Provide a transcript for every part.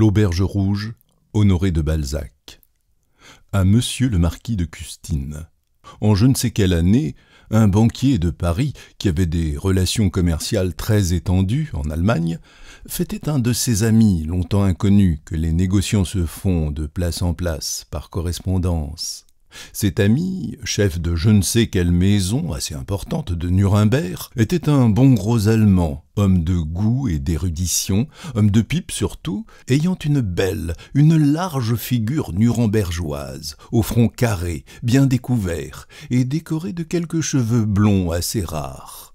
L'Auberge Rouge, Honoré de Balzac. À Monsieur le Marquis de Custine. En je ne sais quelle année, un banquier de Paris, qui avait des relations commerciales très étendues en Allemagne, fêtait un de ses amis, longtemps inconnus que les négociants se font de place en place, par correspondance. Cet ami, chef de je ne sais quelle maison assez importante de Nuremberg, était un bon gros Allemand, homme de goût et d'érudition, homme de pipe surtout, ayant une belle, une large figure nurembergeoise, au front carré, bien découvert, et décoré de quelques cheveux blonds assez rares.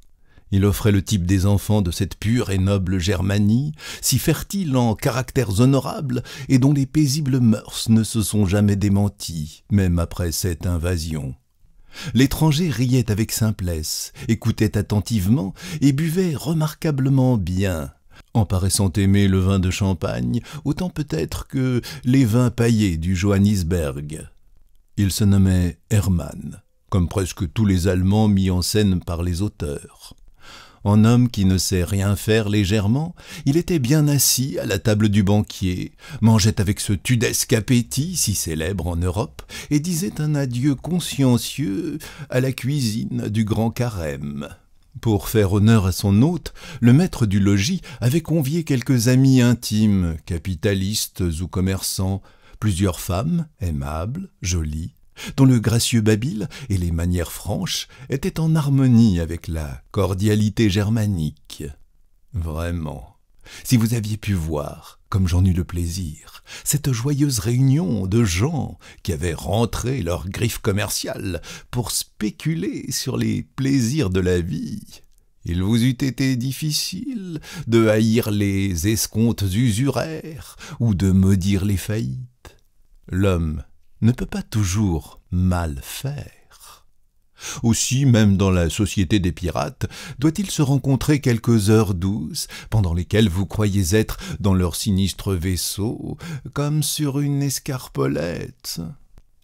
Il offrait le type des enfants de cette pure et noble Germanie, si fertile en caractères honorables et dont les paisibles mœurs ne se sont jamais démenties, même après cette invasion. L'étranger riait avec simplesse, écoutait attentivement et buvait remarquablement bien, en paraissant aimer le vin de Champagne autant peut-être que les vins paillés du Johannisberg. Il se nommait Hermann, comme presque tous les Allemands mis en scène par les auteurs en homme qui ne sait rien faire légèrement, il était bien assis à la table du banquier, mangeait avec ce tudesque appétit si célèbre en Europe, et disait un adieu consciencieux à la cuisine du grand carême. Pour faire honneur à son hôte, le maître du logis avait convié quelques amis intimes, capitalistes ou commerçants, plusieurs femmes, aimables, jolies, dont le gracieux babil et les manières franches étaient en harmonie avec la cordialité germanique. Vraiment, si vous aviez pu voir, comme j'en eus le plaisir, cette joyeuse réunion de gens qui avaient rentré leurs griffes commerciales pour spéculer sur les plaisirs de la vie, il vous eût été difficile de haïr les escomptes usuraires ou de maudire les faillites. L'homme ne peut pas toujours mal faire. Aussi, même dans la société des pirates, doit-il se rencontrer quelques heures douces, pendant lesquelles vous croyez être dans leur sinistre vaisseau, comme sur une escarpolette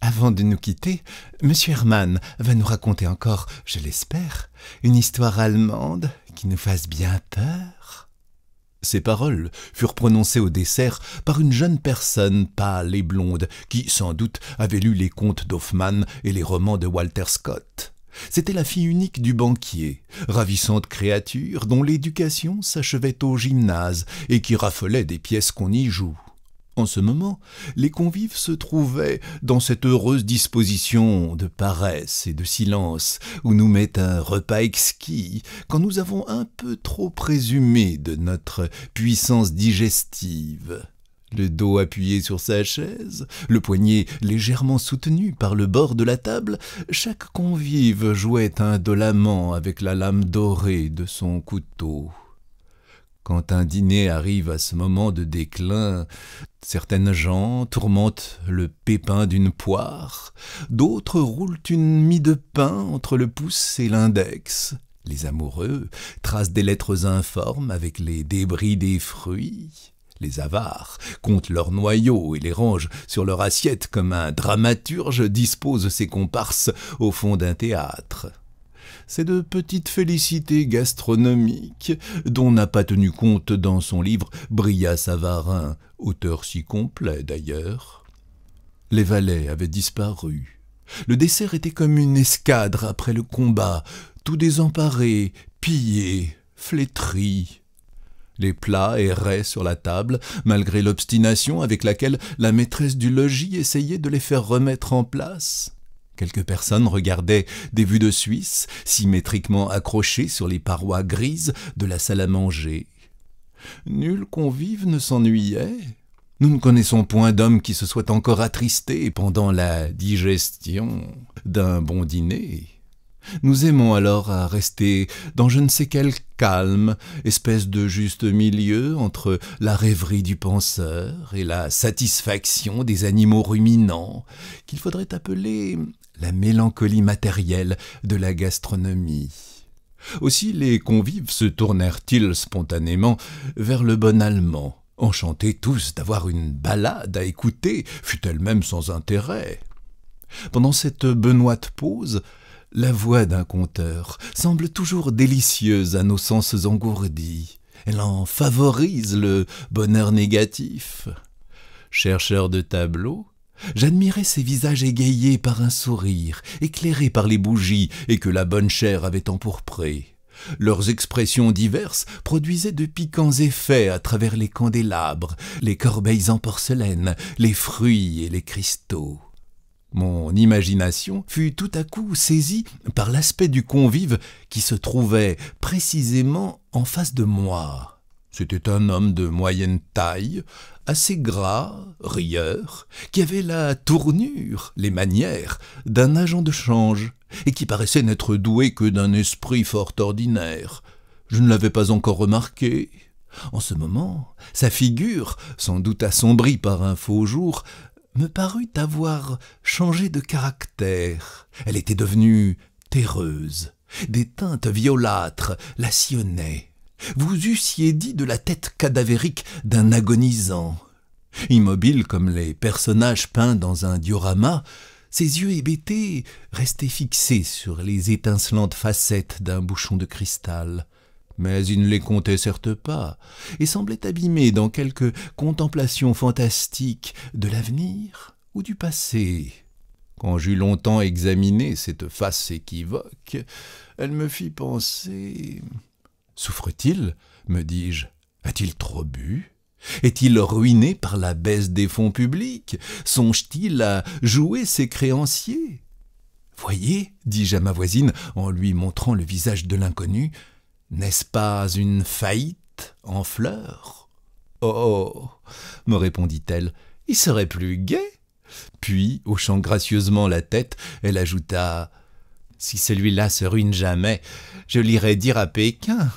avant de nous quitter, Monsieur Hermann va nous raconter encore, je l'espère, une histoire allemande qui nous fasse bien peur. Ces paroles furent prononcées au dessert par une jeune personne pâle et blonde qui, sans doute, avait lu les contes d'Hoffmann et les romans de Walter Scott. C'était la fille unique du banquier, ravissante créature dont l'éducation s'achevait au gymnase et qui raffolait des pièces qu'on y joue. En ce moment, les convives se trouvaient dans cette heureuse disposition de paresse et de silence où nous met un repas exquis quand nous avons un peu trop présumé de notre puissance digestive. Le dos appuyé sur sa chaise, le poignet légèrement soutenu par le bord de la table, chaque convive jouait indolemment avec la lame dorée de son couteau. Quand un dîner arrive à ce moment de déclin, certaines gens tourmentent le pépin d'une poire, d'autres roulent une mie de pain entre le pouce et l'index. Les amoureux tracent des lettres informes avec les débris des fruits. Les avares comptent leurs noyaux et les rangent sur leur assiette comme un dramaturge dispose ses comparses au fond d'un théâtre c'est de petites félicités gastronomiques dont n'a pas tenu compte dans son livre Bria Savarin, auteur si complet d'ailleurs. Les valets avaient disparu. Le dessert était comme une escadre après le combat, tout désemparé, pillé, flétri. Les plats erraient sur la table, malgré l'obstination avec laquelle la maîtresse du logis essayait de les faire remettre en place. Quelques personnes regardaient des vues de Suisse, symétriquement accrochées sur les parois grises de la salle à manger. Nul convive ne s'ennuyait. Nous ne connaissons point d'homme qui se soit encore attristé pendant la digestion d'un bon dîner. Nous aimons alors à rester dans je ne sais quel calme, espèce de juste milieu entre la rêverie du penseur et la satisfaction des animaux ruminants, qu'il faudrait appeler la mélancolie matérielle de la gastronomie. Aussi les convives se tournèrent-ils spontanément vers le bon allemand, enchantés tous d'avoir une balade à écouter, fut elle même sans intérêt. Pendant cette benoîte pause, la voix d'un conteur semble toujours délicieuse à nos sens engourdis. Elle en favorise le bonheur négatif. Chercheur de tableaux, J'admirais ces visages égayés par un sourire, éclairés par les bougies et que la bonne chère avait empourprés. Leurs expressions diverses produisaient de piquants effets à travers les candélabres, les corbeilles en porcelaine, les fruits et les cristaux. Mon imagination fut tout à coup saisie par l'aspect du convive qui se trouvait précisément en face de moi. C'était un homme de moyenne taille, assez gras, rieur, qui avait la tournure, les manières d'un agent de change, et qui paraissait n'être doué que d'un esprit fort ordinaire. Je ne l'avais pas encore remarqué. En ce moment, sa figure, sans doute assombrie par un faux jour, me parut avoir changé de caractère. Elle était devenue terreuse. Des teintes violâtres la sillonnaient. Vous eussiez dit de la tête cadavérique d'un agonisant. Immobile comme les personnages peints dans un diorama, ses yeux hébétés restaient fixés sur les étincelantes facettes d'un bouchon de cristal. Mais il ne les comptait certes pas, et semblait abîmé dans quelque contemplation fantastique de l'avenir ou du passé. Quand j'eus longtemps examiné cette face équivoque, elle me fit penser Souffre-t-il me dis-je. A-t-il trop bu Est-il ruiné par la baisse des fonds publics Songe-t-il à jouer ses créanciers Voyez, dis-je à ma voisine en lui montrant le visage de l'inconnu, n'est-ce pas une faillite en fleurs Oh, oh me répondit-elle, il serait plus gai. Puis, hochant gracieusement la tête, elle ajouta Si celui-là se ruine jamais, je l'irai dire à Pékin.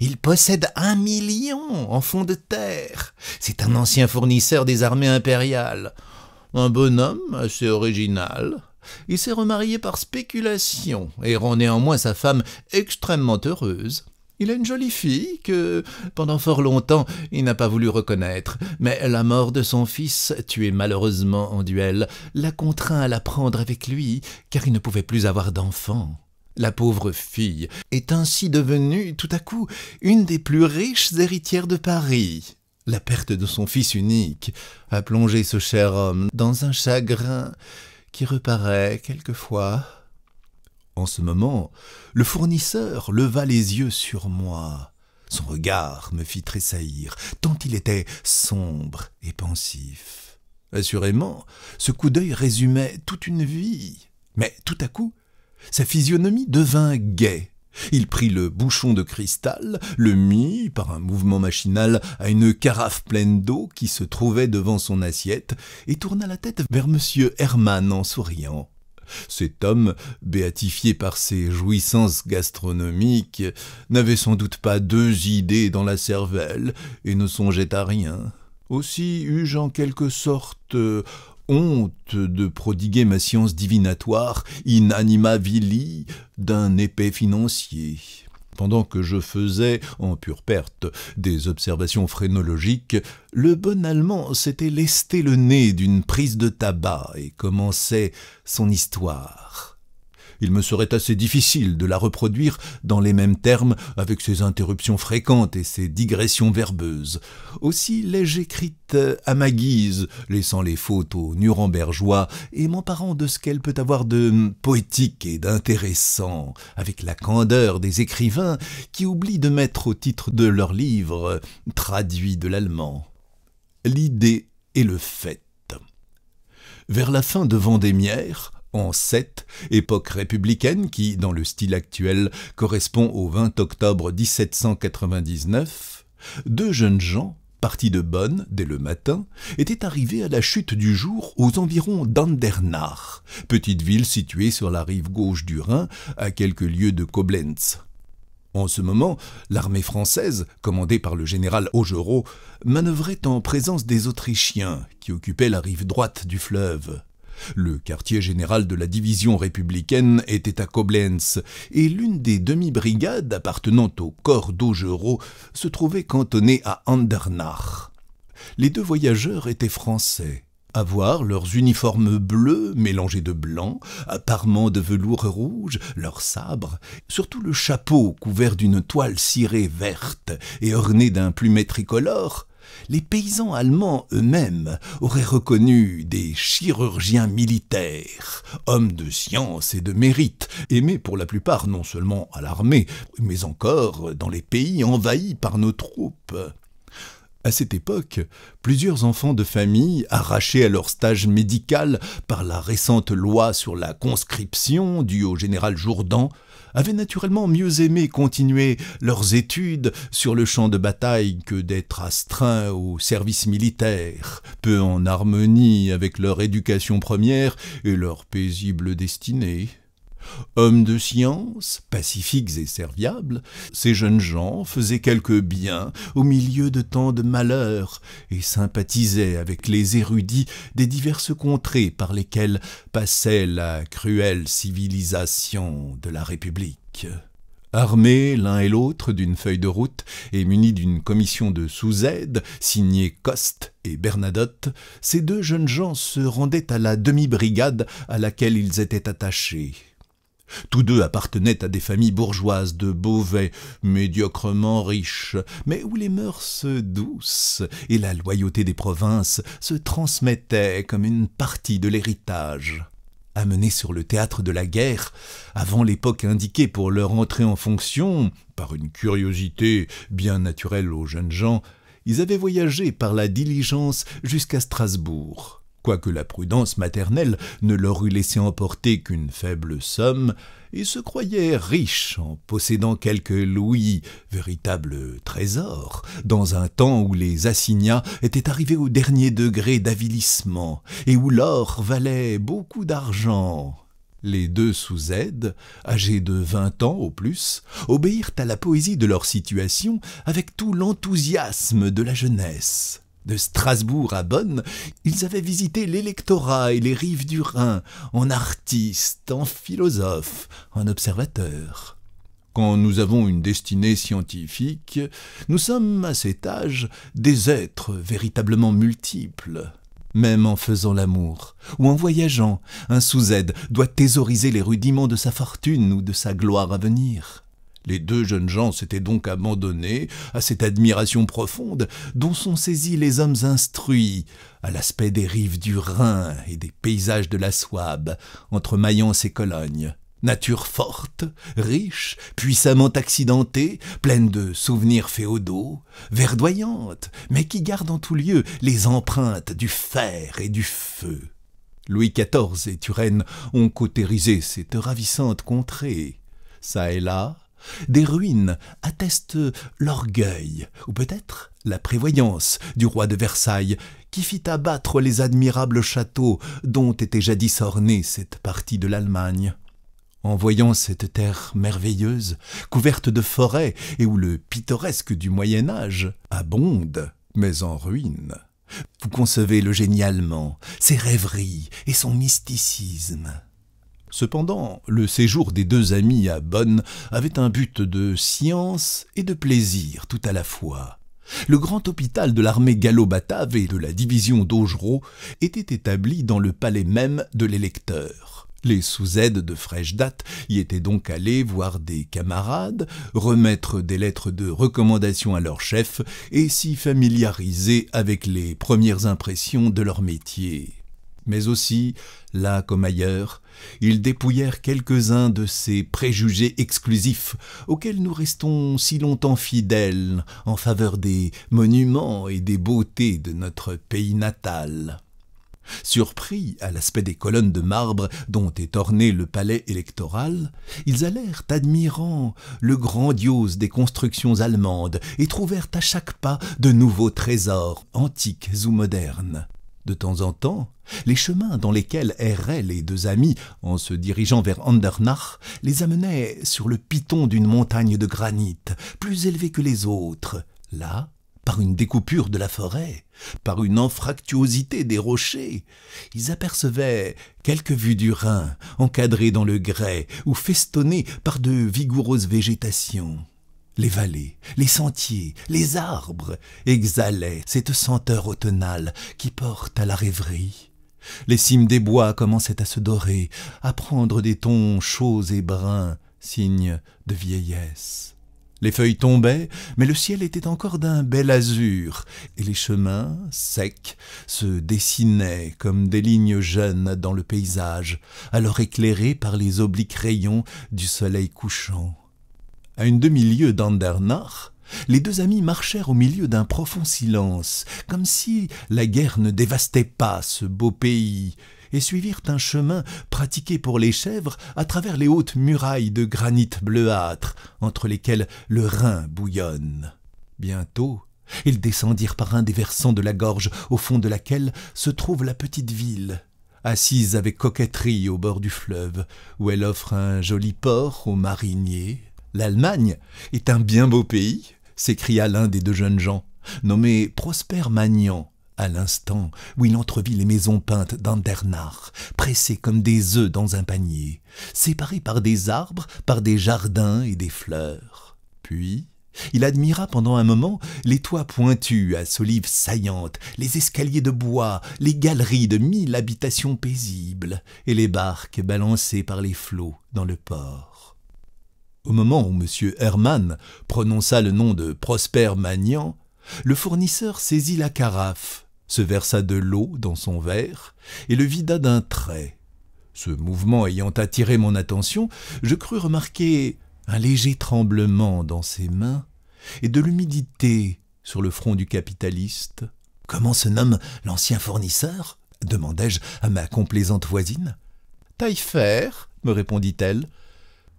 Il possède un million en fonds de terre. C'est un ancien fournisseur des armées impériales. Un bonhomme assez original. Il s'est remarié par spéculation et rend néanmoins sa femme extrêmement heureuse. Il a une jolie fille que, pendant fort longtemps, il n'a pas voulu reconnaître, mais la mort de son fils, tué malheureusement en duel, l'a contraint à la prendre avec lui, car il ne pouvait plus avoir d'enfant. La pauvre fille est ainsi devenue tout à coup une des plus riches héritières de Paris. La perte de son fils unique a plongé ce cher homme dans un chagrin qui reparaît quelquefois. En ce moment, le fournisseur leva les yeux sur moi. Son regard me fit tressaillir, tant il était sombre et pensif. Assurément, ce coup d'œil résumait toute une vie. Mais tout à coup, sa physionomie devint gaie. Il prit le bouchon de cristal, le mit, par un mouvement machinal, à une carafe pleine d'eau qui se trouvait devant son assiette, et tourna la tête vers M. Hermann en souriant. Cet homme, béatifié par ses jouissances gastronomiques, n'avait sans doute pas deux idées dans la cervelle et ne songeait à rien. Aussi eus-je en quelque sorte euh, honte de prodiguer ma science divinatoire in vili d'un épais financier. Pendant que je faisais, en pure perte, des observations phrénologiques, le bon Allemand s'était lesté le nez d'une prise de tabac et commençait son histoire il me serait assez difficile de la reproduire dans les mêmes termes avec ses interruptions fréquentes et ses digressions verbeuses. Aussi l'ai-je écrite euh, à ma guise, laissant les fautes aux Nurembergeois et m'emparant de ce qu'elle peut avoir de hum, poétique et d'intéressant, avec la candeur des écrivains qui oublient de mettre au titre de leurs livres, euh, traduit de l'allemand, l'idée et le fait. Vers la fin de Vendémiaire, en 7, époque républicaine qui, dans le style actuel, correspond au 20 octobre 1799, deux jeunes gens, partis de Bonn dès le matin, étaient arrivés à la chute du jour aux environs d'Andernach, petite ville située sur la rive gauche du Rhin, à quelques lieues de Koblenz. En ce moment, l'armée française, commandée par le général Augereau, manœuvrait en présence des Autrichiens, qui occupaient la rive droite du fleuve. Le quartier général de la division républicaine était à Koblenz, et l'une des demi-brigades appartenant au corps d'Augereau se trouvait cantonnée à Andernach. Les deux voyageurs étaient français, à voir leurs uniformes bleus mélangés de blanc, apparemment de velours rouge, leurs sabres, surtout le chapeau couvert d'une toile cirée verte et orné d'un plumet tricolore, les paysans allemands eux-mêmes auraient reconnu des chirurgiens militaires, hommes de science et de mérite, aimés pour la plupart non seulement à l'armée, mais encore dans les pays envahis par nos troupes. À cette époque, plusieurs enfants de famille, arrachés à leur stage médical par la récente loi sur la conscription due au général Jourdan, avaient naturellement mieux aimé continuer leurs études sur le champ de bataille que d'être astreints au service militaire, peu en harmonie avec leur éducation première et leur paisible destinée. Hommes de science, pacifiques et serviables, ces jeunes gens faisaient quelque bien au milieu de tant de malheurs et sympathisaient avec les érudits des diverses contrées par lesquelles passait la cruelle civilisation de la République. Armés l'un et l'autre d'une feuille de route et munis d'une commission de sous-aide signée Coste et Bernadotte, ces deux jeunes gens se rendaient à la demi-brigade à laquelle ils étaient attachés. Tous deux appartenaient à des familles bourgeoises de Beauvais, médiocrement riches, mais où les mœurs douces et la loyauté des provinces se transmettaient comme une partie de l'héritage. Amenés sur le théâtre de la guerre, avant l'époque indiquée pour leur entrée en fonction, par une curiosité bien naturelle aux jeunes gens, ils avaient voyagé par la diligence jusqu'à Strasbourg quoique la prudence maternelle ne leur eût laissé emporter qu'une faible somme, ils se croyaient riches en possédant quelques louis, véritables trésors, dans un temps où les assignats étaient arrivés au dernier degré d'avilissement, et où l'or valait beaucoup d'argent. Les deux sous-aides, âgés de vingt ans au plus, obéirent à la poésie de leur situation avec tout l'enthousiasme de la jeunesse de Strasbourg à Bonn, ils avaient visité l'électorat et les rives du Rhin, en artistes, en philosophes, en observateurs. Quand nous avons une destinée scientifique, nous sommes à cet âge des êtres véritablement multiples. Même en faisant l'amour ou en voyageant, un sous-aide doit thésauriser les rudiments de sa fortune ou de sa gloire à venir. Les deux jeunes gens s'étaient donc abandonnés à cette admiration profonde dont sont saisis les hommes instruits, à l'aspect des rives du Rhin et des paysages de la Souabe, entre Mayence et Cologne. Nature forte, riche, puissamment accidentée, pleine de souvenirs féodaux, verdoyante, mais qui garde en tout lieu les empreintes du fer et du feu. Louis XIV et Turenne ont cautérisé cette ravissante contrée. Ça et là, des ruines attestent l'orgueil, ou peut-être la prévoyance du roi de Versailles, qui fit abattre les admirables châteaux dont était jadis ornée cette partie de l'Allemagne. En voyant cette terre merveilleuse, couverte de forêts et où le pittoresque du Moyen Âge abonde, mais en ruine, vous concevez le génie allemand, ses rêveries et son mysticisme. Cependant, le séjour des deux amis à Bonn avait un but de science et de plaisir tout à la fois. Le grand hôpital de l'armée gallo-batave et de la division d'Augereau était établi dans le palais même de l'électeur. Les sous-aides de fraîche date y étaient donc allés voir des camarades, remettre des lettres de recommandation à leur chef et s'y familiariser avec les premières impressions de leur métier. Mais aussi, là comme ailleurs, ils dépouillèrent quelques-uns de ces préjugés exclusifs auxquels nous restons si longtemps fidèles en faveur des monuments et des beautés de notre pays natal. Surpris à l'aspect des colonnes de marbre dont est orné le palais électoral, ils allèrent admirant le grandiose des constructions allemandes et trouvèrent à chaque pas de nouveaux trésors antiques ou modernes. De temps en temps, les chemins dans lesquels erraient les deux amis en se dirigeant vers Andernach les amenaient sur le piton d'une montagne de granit, plus élevée que les autres. Là, par une découpure de la forêt, par une anfractuosité des rochers, ils apercevaient quelques vues du Rhin, encadrées dans le grès ou festonnées par de vigoureuses végétations. Les vallées, les sentiers, les arbres exhalaient cette senteur automnale qui porte à la rêverie. Les cimes des bois commençaient à se dorer, à prendre des tons chauds et bruns, signes de vieillesse. Les feuilles tombaient, mais le ciel était encore d'un bel azur, et les chemins, secs, se dessinaient comme des lignes jeunes dans le paysage, alors éclairés par les obliques rayons du soleil couchant à une demi-lieue d'Andernach, les deux amis marchèrent au milieu d'un profond silence, comme si la guerre ne dévastait pas ce beau pays, et suivirent un chemin pratiqué pour les chèvres à travers les hautes murailles de granit bleuâtre, entre lesquelles le Rhin bouillonne. Bientôt, ils descendirent par un des versants de la gorge, au fond de laquelle se trouve la petite ville, assise avec coquetterie au bord du fleuve, où elle offre un joli port aux mariniers L'Allemagne est un bien beau pays, s'écria l'un des deux jeunes gens, nommé Prosper Magnan, à l'instant où il entrevit les maisons peintes d'Andernach, pressées comme des œufs dans un panier, séparées par des arbres, par des jardins et des fleurs. Puis, il admira pendant un moment les toits pointus à solives saillantes, les escaliers de bois, les galeries de mille habitations paisibles et les barques balancées par les flots dans le port. Au moment où M. Hermann prononça le nom de Prosper Magnan, le fournisseur saisit la carafe, se versa de l'eau dans son verre et le vida d'un trait. Ce mouvement ayant attiré mon attention, je crus remarquer un léger tremblement dans ses mains et de l'humidité sur le front du capitaliste. Comment se nomme l'ancien fournisseur demandai-je à ma complaisante voisine. Taillefer, me répondit-elle.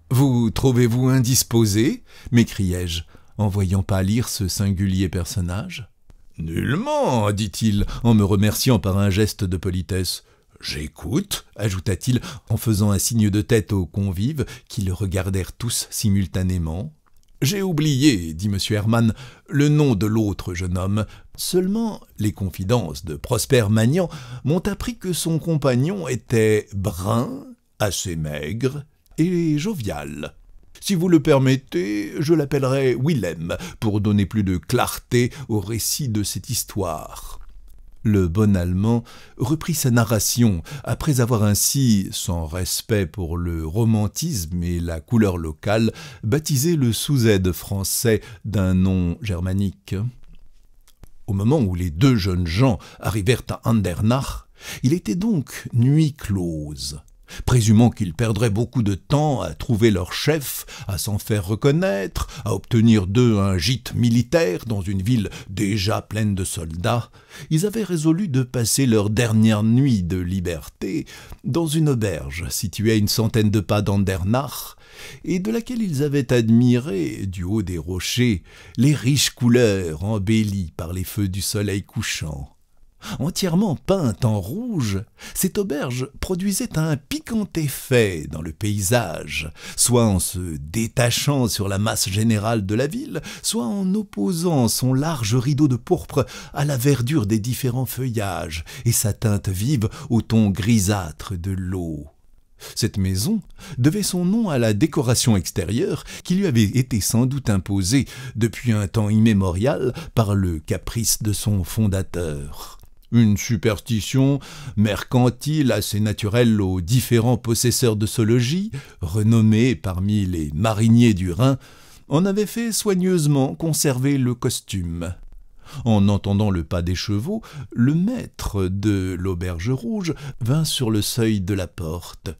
Vous trouvez-vous indisposé m'écriai-je, en voyant pâlir ce singulier personnage. Nullement, dit-il, en me remerciant par un geste de politesse. J'écoute, ajouta-t-il, en faisant un signe de tête aux convives, qui le regardèrent tous simultanément. J'ai oublié, dit M. Hermann, le nom de l'autre jeune homme. Seulement, les confidences de Prosper Magnan m'ont appris que son compagnon était brun, assez maigre, et jovial. Si vous le permettez, je l'appellerai Willem, pour donner plus de clarté au récit de cette histoire. Le bon Allemand reprit sa narration, après avoir ainsi, sans respect pour le romantisme et la couleur locale, baptisé le sous-aide français d'un nom germanique. Au moment où les deux jeunes gens arrivèrent à Andernach, il était donc nuit close. Présumant qu'ils perdraient beaucoup de temps à trouver leur chef, à s'en faire reconnaître, à obtenir d'eux un gîte militaire dans une ville déjà pleine de soldats, ils avaient résolu de passer leur dernière nuit de liberté dans une auberge située à une centaine de pas d'Andernach, et de laquelle ils avaient admiré, du haut des rochers, les riches couleurs embellies par les feux du soleil couchant Entièrement peinte en rouge, cette auberge produisait un piquant effet dans le paysage, soit en se détachant sur la masse générale de la ville, soit en opposant son large rideau de pourpre à la verdure des différents feuillages et sa teinte vive au ton grisâtre de l'eau. Cette maison devait son nom à la décoration extérieure qui lui avait été sans doute imposée depuis un temps immémorial par le caprice de son fondateur. Une superstition mercantile assez naturelle aux différents possesseurs de ce logis, renommés parmi les mariniers du Rhin, en avait fait soigneusement conserver le costume. En entendant le pas des chevaux, le maître de l'auberge rouge vint sur le seuil de la porte.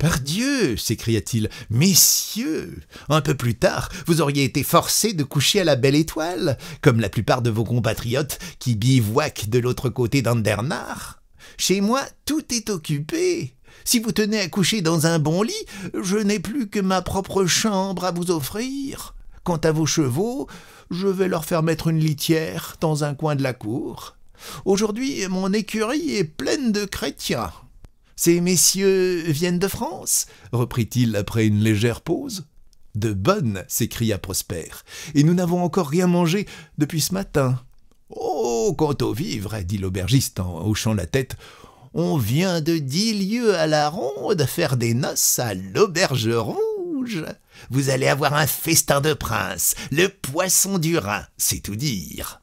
Pardieu s'écria-t-il, messieurs, un peu plus tard, vous auriez été forcés de coucher à la belle étoile, comme la plupart de vos compatriotes qui bivouaquent de l'autre côté d'Andernach. Chez moi, tout est occupé. Si vous tenez à coucher dans un bon lit, je n'ai plus que ma propre chambre à vous offrir. Quant à vos chevaux, je vais leur faire mettre une litière dans un coin de la cour. Aujourd'hui, mon écurie est pleine de chrétiens. Ces messieurs viennent de France reprit-il après une légère pause. De bonne s'écria Prosper, et nous n'avons encore rien mangé depuis ce matin. Oh, quant aux vivres, dit l'aubergiste en hochant la tête, on vient de dix lieues à la ronde faire des noces à l'auberge rouge. Vous allez avoir un festin de prince, le poisson du Rhin, c'est tout dire.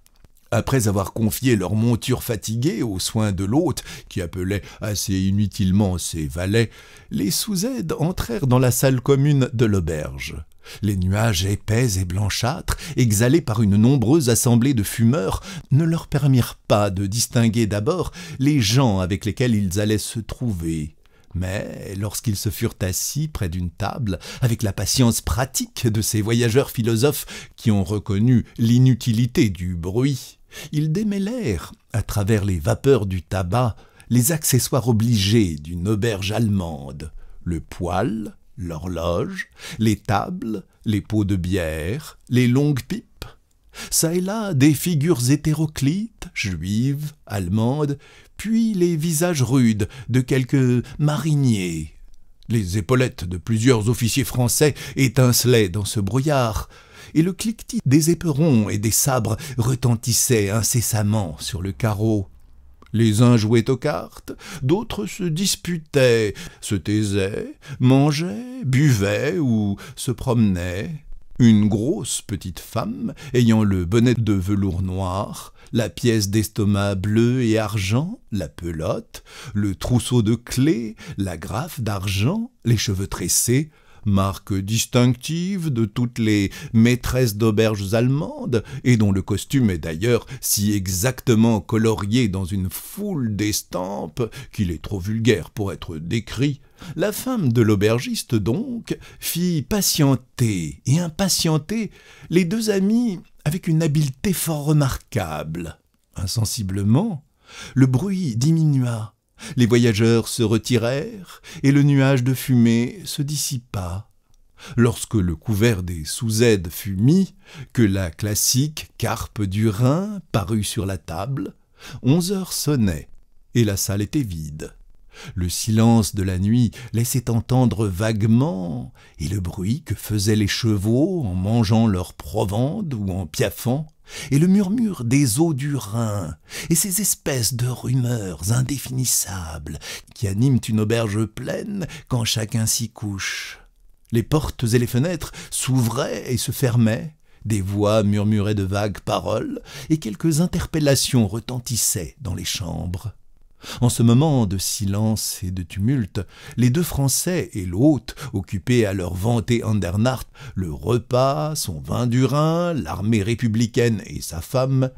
Après avoir confié leur monture fatiguée aux soins de l'hôte, qui appelait assez inutilement ses valets, les sous-aides entrèrent dans la salle commune de l'auberge. Les nuages épais et blanchâtres, exhalés par une nombreuse assemblée de fumeurs, ne leur permirent pas de distinguer d'abord les gens avec lesquels ils allaient se trouver. Mais lorsqu'ils se furent assis près d'une table, avec la patience pratique de ces voyageurs philosophes qui ont reconnu l'inutilité du bruit, ils démêlèrent, à travers les vapeurs du tabac, les accessoires obligés d'une auberge allemande, le poêle, l'horloge, les tables, les pots de bière, les longues pipes. Ça et là, des figures hétéroclites, juives, allemandes, puis les visages rudes de quelques mariniers. Les épaulettes de plusieurs officiers français étincelaient dans ce brouillard, et le cliquetis des éperons et des sabres retentissait incessamment sur le carreau. Les uns jouaient aux cartes, d'autres se disputaient, se taisaient, mangeaient, buvaient ou se promenaient. Une grosse petite femme, ayant le bonnet de velours noir, la pièce d'estomac bleu et argent, la pelote, le trousseau de clés, la graffe d'argent, les cheveux tressés, marque distinctive de toutes les maîtresses d'auberges allemandes, et dont le costume est d'ailleurs si exactement colorié dans une foule d'estampes qu'il est trop vulgaire pour être décrit, la femme de l'aubergiste donc fit patienter et impatienter les deux amis avec une habileté fort remarquable. Insensiblement, le bruit diminua, les voyageurs se retirèrent, et le nuage de fumée se dissipa. Lorsque le couvert des sous-aides fut mis, que la classique carpe du Rhin parut sur la table, onze heures sonnaient, et la salle était vide. Le silence de la nuit laissait entendre vaguement, et le bruit que faisaient les chevaux en mangeant leur provende ou en piaffant, et le murmure des eaux du Rhin, et ces espèces de rumeurs indéfinissables qui animent une auberge pleine quand chacun s'y couche. Les portes et les fenêtres s'ouvraient et se fermaient, des voix murmuraient de vagues paroles, et quelques interpellations retentissaient dans les chambres. En ce moment de silence et de tumulte, les deux Français et l'hôte, occupés à leur vanter Andernacht, le repas, son vin du Rhin, l'armée républicaine et sa femme,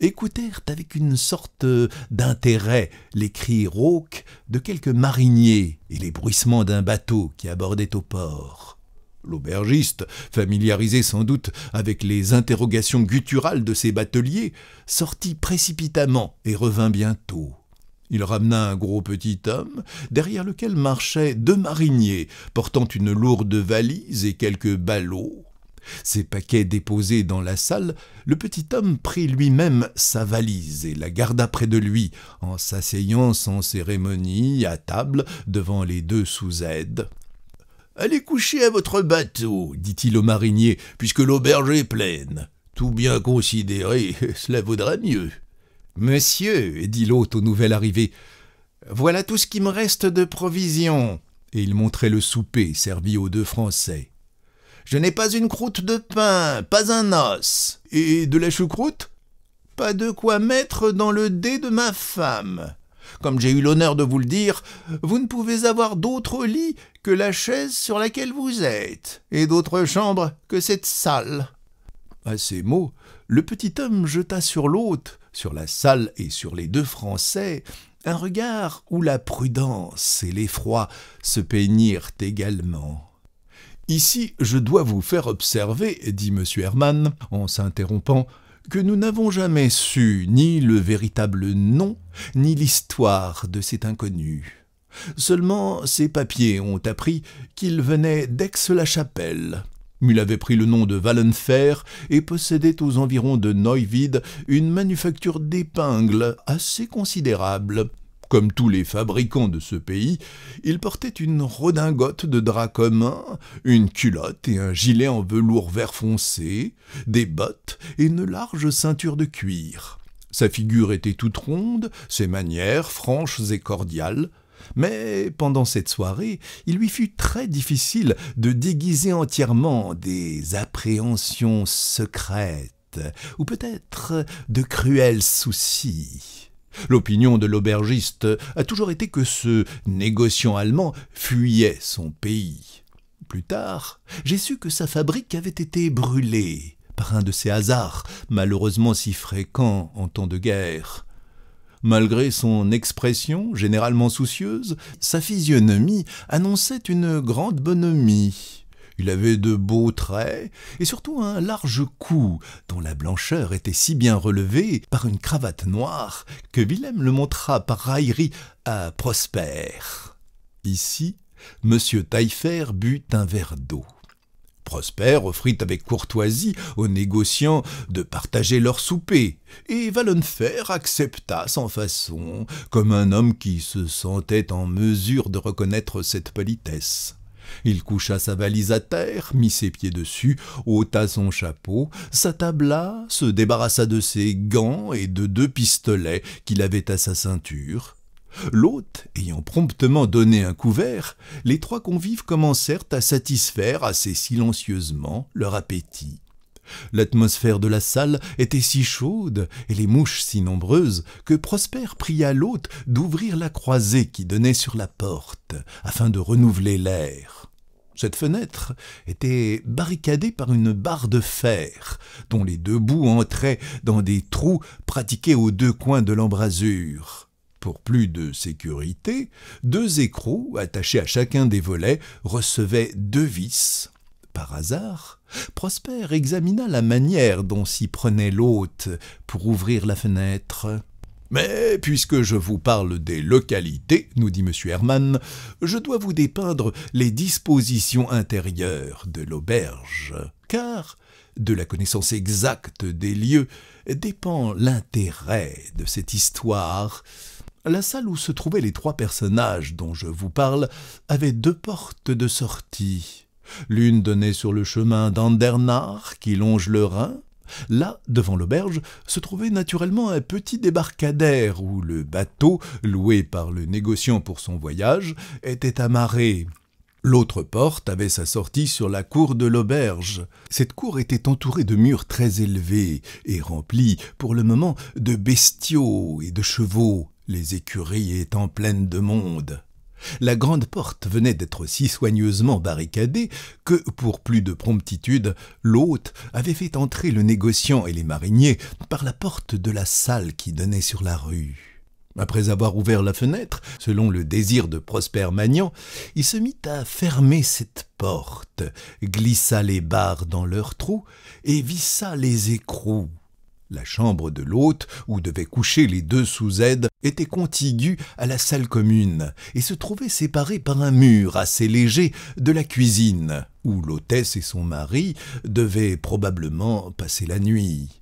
écoutèrent avec une sorte d'intérêt les cris rauques de quelques mariniers et les bruissements d'un bateau qui abordait au port. L'aubergiste, familiarisé sans doute avec les interrogations gutturales de ses bateliers, sortit précipitamment et revint bientôt. Il ramena un gros petit homme, derrière lequel marchaient deux mariniers, portant une lourde valise et quelques ballots. Ses paquets déposés dans la salle, le petit homme prit lui-même sa valise et la garda près de lui, en s'asseyant sans cérémonie à table devant les deux sous-aides. Allez coucher à votre bateau, dit-il au marinier, puisque l'auberge est pleine. Tout bien considéré, cela vaudra mieux. Monsieur, dit l'hôte au nouvel arrivé, voilà tout ce qui me reste de provisions. Et il montrait le souper servi aux deux Français. Je n'ai pas une croûte de pain, pas un os. Et de la choucroute Pas de quoi mettre dans le dé de ma femme. Comme j'ai eu l'honneur de vous le dire, vous ne pouvez avoir d'autre lit que la chaise sur laquelle vous êtes, et d'autre chambre que cette salle. À ces mots, le petit homme jeta sur l'hôte sur la salle et sur les deux Français, un regard où la prudence et l'effroi se peignirent également. Ici, je dois vous faire observer, dit M. Hermann, en s'interrompant, que nous n'avons jamais su ni le véritable nom, ni l'histoire de cet inconnu. Seulement, ces papiers ont appris qu'il venait d'Aix-la-Chapelle, il avait pris le nom de Wallenfer et possédait aux environs de Neuwied une manufacture d'épingles assez considérable. Comme tous les fabricants de ce pays, il portait une redingote de drap commun, une culotte et un gilet en velours vert foncé, des bottes et une large ceinture de cuir. Sa figure était toute ronde, ses manières franches et cordiales, mais pendant cette soirée, il lui fut très difficile de déguiser entièrement des appréhensions secrètes, ou peut-être de cruels soucis. L'opinion de l'aubergiste a toujours été que ce négociant allemand fuyait son pays. Plus tard, j'ai su que sa fabrique avait été brûlée par un de ces hasards malheureusement si fréquents en temps de guerre. Malgré son expression, généralement soucieuse, sa physionomie annonçait une grande bonhomie. Il avait de beaux traits et surtout un large cou dont la blancheur était si bien relevée par une cravate noire que Willem le montra par raillerie à Prosper. Ici, M. Taillefer but un verre d'eau. Prosper offrit avec courtoisie aux négociants de partager leur souper, et Valenfer accepta sans façon, comme un homme qui se sentait en mesure de reconnaître cette politesse. Il coucha sa valise à terre, mit ses pieds dessus, ôta son chapeau, s'attabla, se débarrassa de ses gants et de deux pistolets qu'il avait à sa ceinture, L'hôte ayant promptement donné un couvert, les trois convives commencèrent à satisfaire assez silencieusement leur appétit. L'atmosphère de la salle était si chaude et les mouches si nombreuses que Prosper pria l'hôte d'ouvrir la croisée qui donnait sur la porte afin de renouveler l'air. Cette fenêtre était barricadée par une barre de fer dont les deux bouts entraient dans des trous pratiqués aux deux coins de l'embrasure. Pour plus de sécurité, deux écrous attachés à chacun des volets recevaient deux vis. Par hasard, Prosper examina la manière dont s'y prenait l'hôte pour ouvrir la fenêtre. Mais puisque je vous parle des localités, nous dit M. Hermann, je dois vous dépeindre les dispositions intérieures de l'auberge, car de la connaissance exacte des lieux dépend l'intérêt de cette histoire la salle où se trouvaient les trois personnages dont je vous parle avait deux portes de sortie. L'une donnait sur le chemin d'Andernach qui longe le Rhin. Là, devant l'auberge, se trouvait naturellement un petit débarcadère où le bateau, loué par le négociant pour son voyage, était amarré. L'autre porte avait sa sortie sur la cour de l'auberge. Cette cour était entourée de murs très élevés et remplie, pour le moment, de bestiaux et de chevaux les écuries étant pleines de monde. La grande porte venait d'être si soigneusement barricadée que, pour plus de promptitude, l'hôte avait fait entrer le négociant et les mariniers par la porte de la salle qui donnait sur la rue. Après avoir ouvert la fenêtre, selon le désir de Prosper Magnan, il se mit à fermer cette porte, glissa les barres dans leurs trous et vissa les écrous. La chambre de l'hôte, où devaient coucher les deux sous-aides, était contiguë à la salle commune et se trouvait séparée par un mur assez léger de la cuisine, où l'hôtesse et son mari devaient probablement passer la nuit.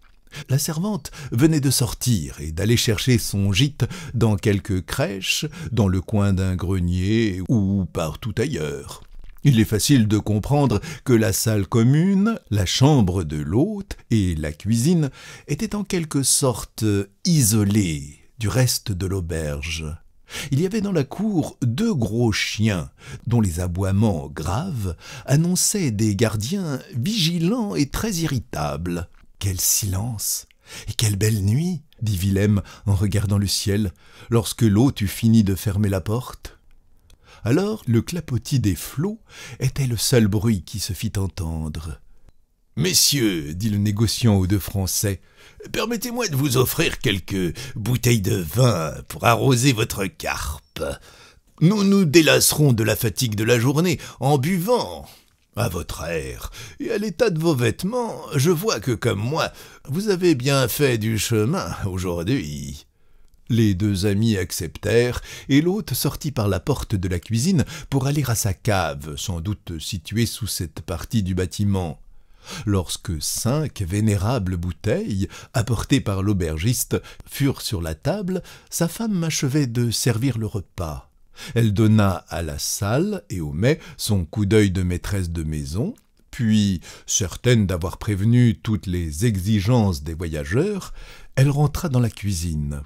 La servante venait de sortir et d'aller chercher son gîte dans quelque crèche, dans le coin d'un grenier ou partout ailleurs. Il est facile de comprendre que la salle commune, la chambre de l'hôte et la cuisine étaient en quelque sorte isolées du reste de l'auberge. Il y avait dans la cour deux gros chiens, dont les aboiements graves annonçaient des gardiens vigilants et très irritables. Quel silence Et quelle belle nuit dit Willem en regardant le ciel, lorsque l'hôte eut fini de fermer la porte alors le clapotis des flots était le seul bruit qui se fit entendre. Messieurs, dit le négociant aux deux Français, permettez-moi de vous offrir quelques bouteilles de vin pour arroser votre carpe. Nous nous délasserons de la fatigue de la journée en buvant. À votre air et à l'état de vos vêtements, je vois que, comme moi, vous avez bien fait du chemin aujourd'hui. Les deux amis acceptèrent, et l'hôte sortit par la porte de la cuisine pour aller à sa cave, sans doute située sous cette partie du bâtiment. Lorsque cinq vénérables bouteilles, apportées par l'aubergiste, furent sur la table, sa femme achevait de servir le repas. Elle donna à la salle et au mets son coup d'œil de maîtresse de maison, puis, certaine d'avoir prévenu toutes les exigences des voyageurs, elle rentra dans la cuisine.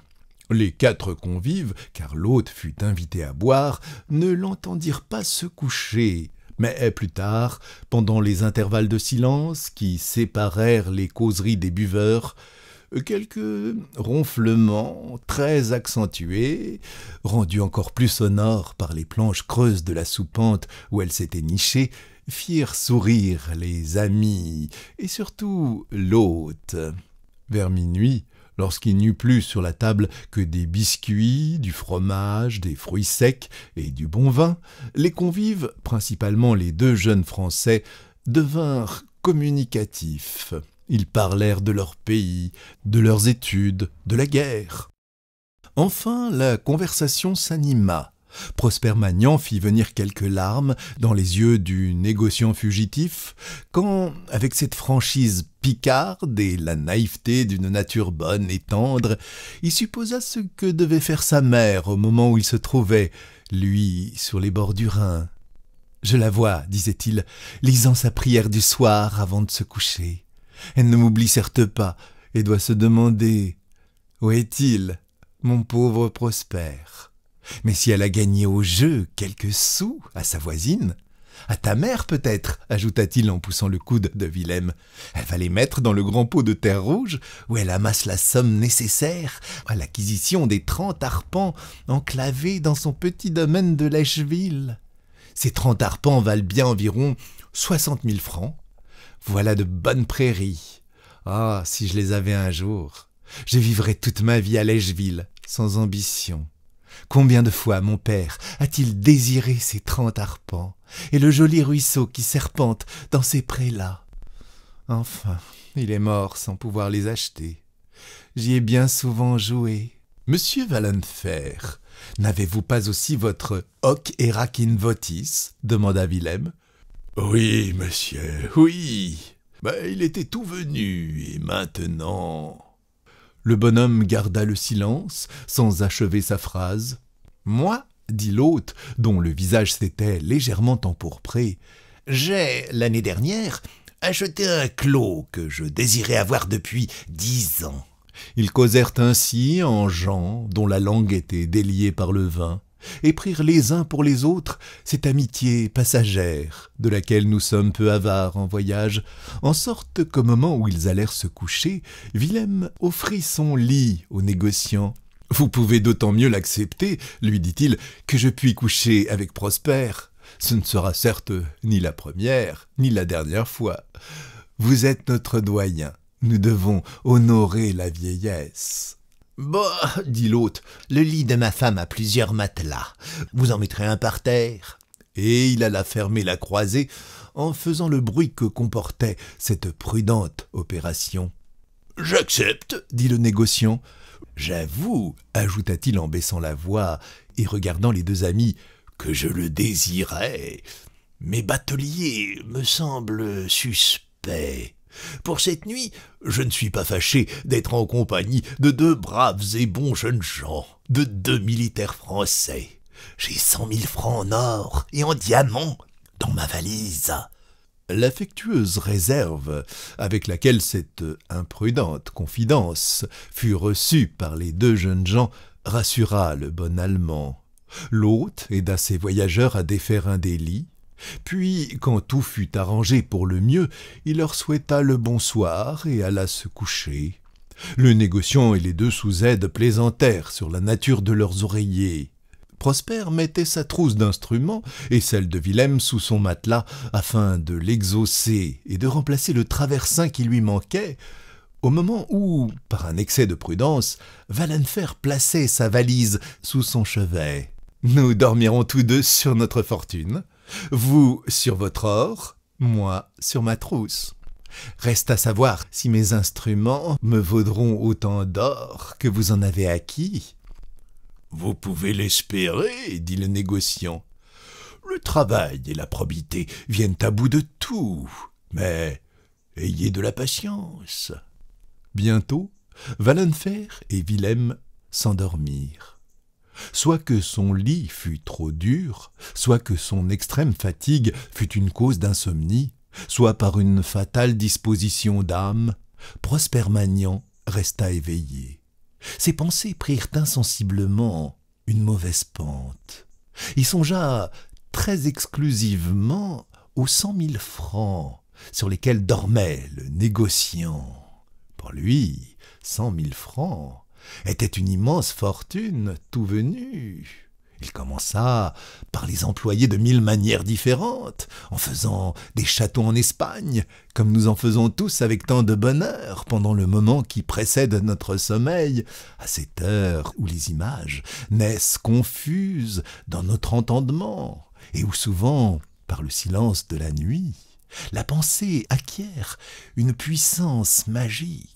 Les quatre convives, car l'hôte fut invité à boire, ne l'entendirent pas se coucher. Mais plus tard, pendant les intervalles de silence qui séparèrent les causeries des buveurs, quelques ronflements très accentués, rendus encore plus sonores par les planches creuses de la soupente où elle s'était nichée, firent sourire les amis et surtout l'hôte. Vers minuit, lorsqu'il n'y eut plus sur la table que des biscuits, du fromage, des fruits secs et du bon vin, les convives, principalement les deux jeunes Français, devinrent communicatifs. Ils parlèrent de leur pays, de leurs études, de la guerre. Enfin, la conversation s'anima. Prosper Magnan fit venir quelques larmes dans les yeux du négociant fugitif, quand, avec cette franchise picarde et la naïveté d'une nature bonne et tendre, il supposa ce que devait faire sa mère au moment où il se trouvait, lui, sur les bords du Rhin. Je la vois, disait-il, lisant sa prière du soir avant de se coucher. Elle ne m'oublie certes pas, et doit se demander Où est-il, mon pauvre Prosper mais si elle a gagné au jeu quelques sous à sa voisine, à ta mère peut-être, ajouta-t-il en poussant le coude de Willem. Elle va les mettre dans le grand pot de terre rouge où elle amasse la somme nécessaire à l'acquisition des trente arpents enclavés dans son petit domaine de Lècheville. Ces trente arpents valent bien environ soixante mille francs. Voilà de bonnes prairies. Ah, si je les avais un jour, je vivrais toute ma vie à Lècheville, sans ambition, Combien de fois mon père a-t-il désiré ces trente arpents, et le joli ruisseau qui serpente dans ces prés-là Enfin, il est mort sans pouvoir les acheter. J'y ai bien souvent joué. Monsieur Valenfer, n'avez-vous pas aussi votre hoc erakin votis demanda Willem. Oui, monsieur, oui. Bah, il était tout venu, et maintenant. Le bonhomme garda le silence, sans achever sa phrase. Moi, dit l'hôte, dont le visage s'était légèrement empourpré, j'ai, l'année dernière, acheté un clos que je désirais avoir depuis dix ans. Ils causèrent ainsi en gens dont la langue était déliée par le vin et prirent les uns pour les autres cette amitié passagère, de laquelle nous sommes peu avares en voyage, en sorte qu'au moment où ils allèrent se coucher, Willem offrit son lit au négociant. Vous pouvez d'autant mieux l'accepter, lui dit-il, que je puis coucher avec Prosper. Ce ne sera certes ni la première, ni la dernière fois. Vous êtes notre doyen. Nous devons honorer la vieillesse. Bah, dit l'hôte, le lit de ma femme a plusieurs matelas. Vous en mettrez un par terre. Et il alla fermer la croisée en faisant le bruit que comportait cette prudente opération. J'accepte, dit le négociant. J'avoue, ajouta-t-il en baissant la voix et regardant les deux amis, que je le désirais. Mes bateliers me semblent suspects. » Pour cette nuit, je ne suis pas fâché d'être en compagnie de deux braves et bons jeunes gens, de deux militaires français. J'ai cent mille francs en or et en diamants dans ma valise. L'affectueuse réserve avec laquelle cette imprudente confidence fut reçue par les deux jeunes gens rassura le bon Allemand. L'hôte aida ses voyageurs à défaire un délit, puis, quand tout fut arrangé pour le mieux, il leur souhaita le bonsoir et alla se coucher. Le négociant et les deux sous-aides plaisantèrent sur la nature de leurs oreillers. Prosper mettait sa trousse d'instruments et celle de Willem sous son matelas afin de l'exaucer et de remplacer le traversin qui lui manquait, au moment où, par un excès de prudence, Valenfer plaçait sa valise sous son chevet. Nous dormirons tous deux sur notre fortune. Vous sur votre or, moi sur ma trousse. Reste à savoir si mes instruments me vaudront autant d'or que vous en avez acquis. Vous pouvez l'espérer, dit le négociant. Le travail et la probité viennent à bout de tout, mais ayez de la patience. Bientôt, Valenfer et Willem s'endormirent soit que son lit fût trop dur, soit que son extrême fatigue fût une cause d'insomnie, soit par une fatale disposition d'âme, Prosper Magnan resta éveillé. Ses pensées prirent insensiblement une mauvaise pente. Il songea très exclusivement aux cent mille francs sur lesquels dormait le négociant. Pour lui, cent mille francs, était une immense fortune, tout venue. Il commença par les employer de mille manières différentes, en faisant des châteaux en Espagne, comme nous en faisons tous avec tant de bonheur pendant le moment qui précède notre sommeil, à cette heure où les images naissent confuses dans notre entendement, et où souvent, par le silence de la nuit, la pensée acquiert une puissance magique.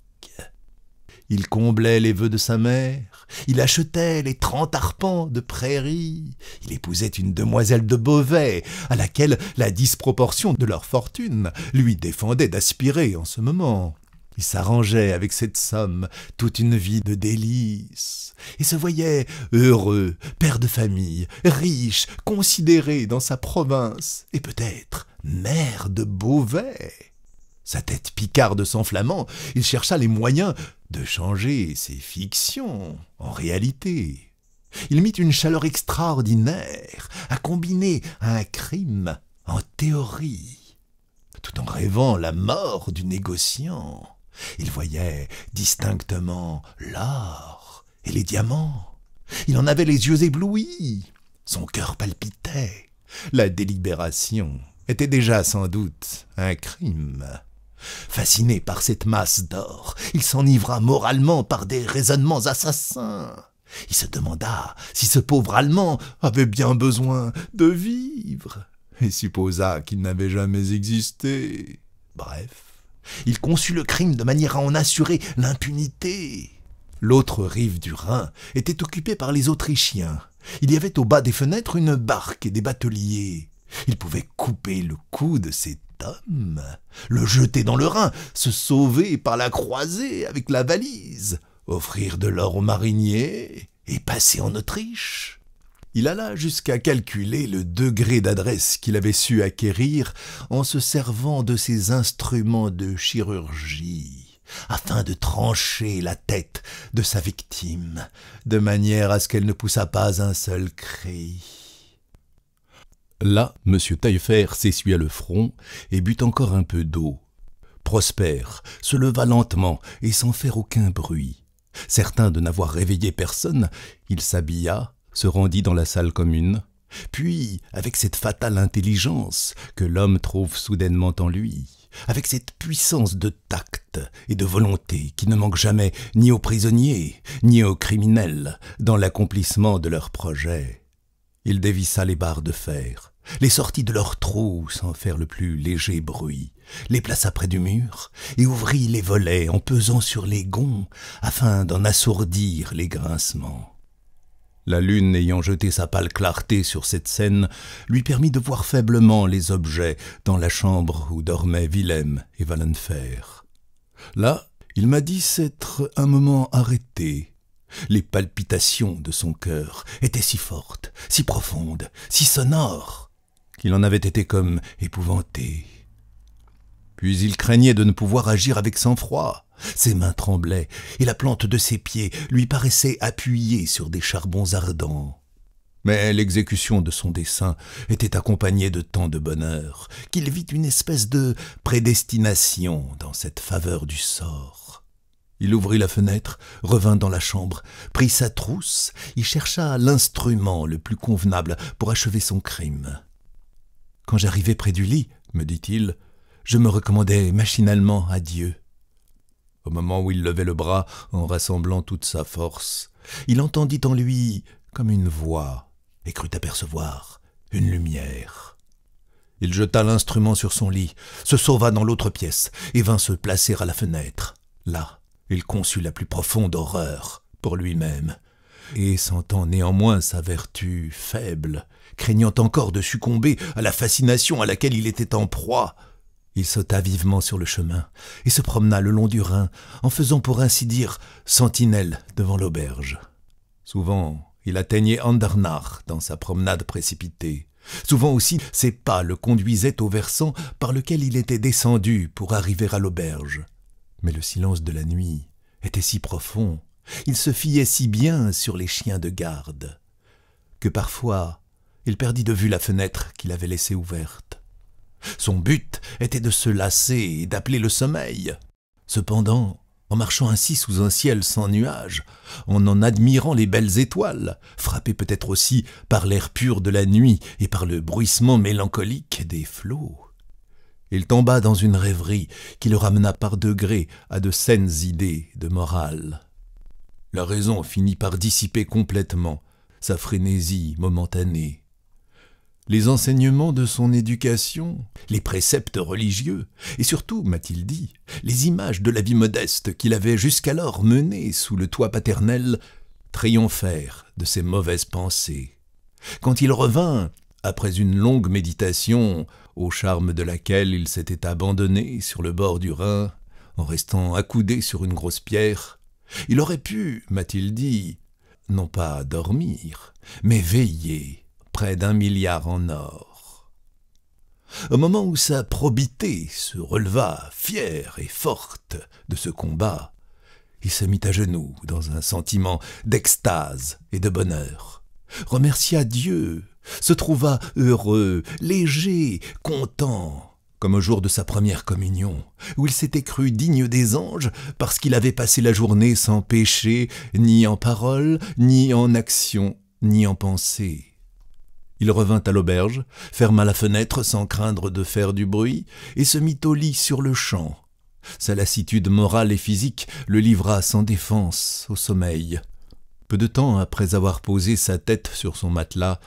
Il comblait les vœux de sa mère, il achetait les trente arpents de prairies, il épousait une demoiselle de Beauvais, à laquelle la disproportion de leur fortune lui défendait d'aspirer en ce moment. Il s'arrangeait avec cette somme toute une vie de délices, et se voyait heureux, père de famille, riche, considéré dans sa province, et peut-être maire de Beauvais sa tête picarde s'enflammant, il chercha les moyens de changer ses fictions en réalité. Il mit une chaleur extraordinaire à combiner un crime en théorie, tout en rêvant la mort du négociant. Il voyait distinctement l'or et les diamants. Il en avait les yeux éblouis. Son cœur palpitait. La délibération était déjà sans doute un crime. Fasciné par cette masse d'or, il s'enivra moralement par des raisonnements assassins. Il se demanda si ce pauvre Allemand avait bien besoin de vivre, et supposa qu'il n'avait jamais existé. Bref, il conçut le crime de manière à en assurer l'impunité. L'autre rive du Rhin était occupée par les Autrichiens. Il y avait au bas des fenêtres une barque et des bateliers. Il pouvait couper le cou de cet homme, le jeter dans le Rhin, se sauver par la croisée avec la valise, offrir de l'or aux mariniers et passer en Autriche. Il alla jusqu'à calculer le degré d'adresse qu'il avait su acquérir en se servant de ses instruments de chirurgie, afin de trancher la tête de sa victime, de manière à ce qu'elle ne poussât pas un seul cri. Là, M. Taillefer s'essuya le front et but encore un peu d'eau. Prosper se leva lentement et sans faire aucun bruit. Certain de n'avoir réveillé personne, il s'habilla, se rendit dans la salle commune, puis, avec cette fatale intelligence que l'homme trouve soudainement en lui, avec cette puissance de tact et de volonté qui ne manque jamais ni aux prisonniers, ni aux criminels dans l'accomplissement de leurs projets, il dévissa les barres de fer, les sortit de leur trou sans faire le plus léger bruit, les plaça près du mur, et ouvrit les volets en pesant sur les gonds, afin d'en assourdir les grincements. La lune, ayant jeté sa pâle clarté sur cette scène, lui permit de voir faiblement les objets dans la chambre où dormaient Willem et Wallenfer. Là, il m'a dit s'être un moment arrêté. Les palpitations de son cœur étaient si fortes, si profondes, si sonores, qu'il en avait été comme épouvanté. Puis il craignait de ne pouvoir agir avec sang-froid. Ses mains tremblaient, et la plante de ses pieds lui paraissait appuyée sur des charbons ardents. Mais l'exécution de son dessein était accompagnée de tant de bonheur qu'il vit une espèce de prédestination dans cette faveur du sort. Il ouvrit la fenêtre, revint dans la chambre, prit sa trousse, et chercha l'instrument le plus convenable pour achever son crime. Quand j'arrivais près du lit, me dit-il, je me recommandais machinalement à Dieu. Au moment où il levait le bras en rassemblant toute sa force, il entendit en lui comme une voix et crut apercevoir une lumière. Il jeta l'instrument sur son lit, se sauva dans l'autre pièce et vint se placer à la fenêtre. Là, il conçut la plus profonde horreur pour lui-même, et sentant néanmoins sa vertu faible, craignant encore de succomber à la fascination à laquelle il était en proie. Il sauta vivement sur le chemin et se promena le long du Rhin, en faisant pour ainsi dire sentinelle devant l'auberge. Souvent, il atteignait Andernach dans sa promenade précipitée. Souvent aussi, ses pas le conduisaient au versant par lequel il était descendu pour arriver à l'auberge. Mais le silence de la nuit était si profond, il se fiait si bien sur les chiens de garde, que parfois il perdit de vue la fenêtre qu'il avait laissée ouverte. Son but était de se lasser et d'appeler le sommeil. Cependant, en marchant ainsi sous un ciel sans nuages, en en admirant les belles étoiles, frappé peut-être aussi par l'air pur de la nuit et par le bruissement mélancolique des flots. Il tomba dans une rêverie qui le ramena par degrés à de saines idées de morale. La raison finit par dissiper complètement sa frénésie momentanée les enseignements de son éducation, les préceptes religieux, et surtout, m'a-t-il dit, les images de la vie modeste qu'il avait jusqu'alors menée sous le toit paternel, triomphèrent de ses mauvaises pensées. Quand il revint, après une longue méditation, au charme de laquelle il s'était abandonné sur le bord du Rhin, en restant accoudé sur une grosse pierre, il aurait pu, m'a-t-il dit, non pas dormir, mais veiller près d'un milliard en or. Au moment où sa probité se releva fière et forte de ce combat, il se mit à genoux dans un sentiment d'extase et de bonheur, remercia Dieu, se trouva heureux, léger, content, comme au jour de sa première communion, où il s'était cru digne des anges parce qu'il avait passé la journée sans péché, ni en parole, ni en action, ni en pensée. Il revint à l'auberge, ferma la fenêtre sans craindre de faire du bruit, et se mit au lit sur le champ. Sa lassitude morale et physique le livra sans défense au sommeil. Peu de temps après avoir posé sa tête sur son matelas,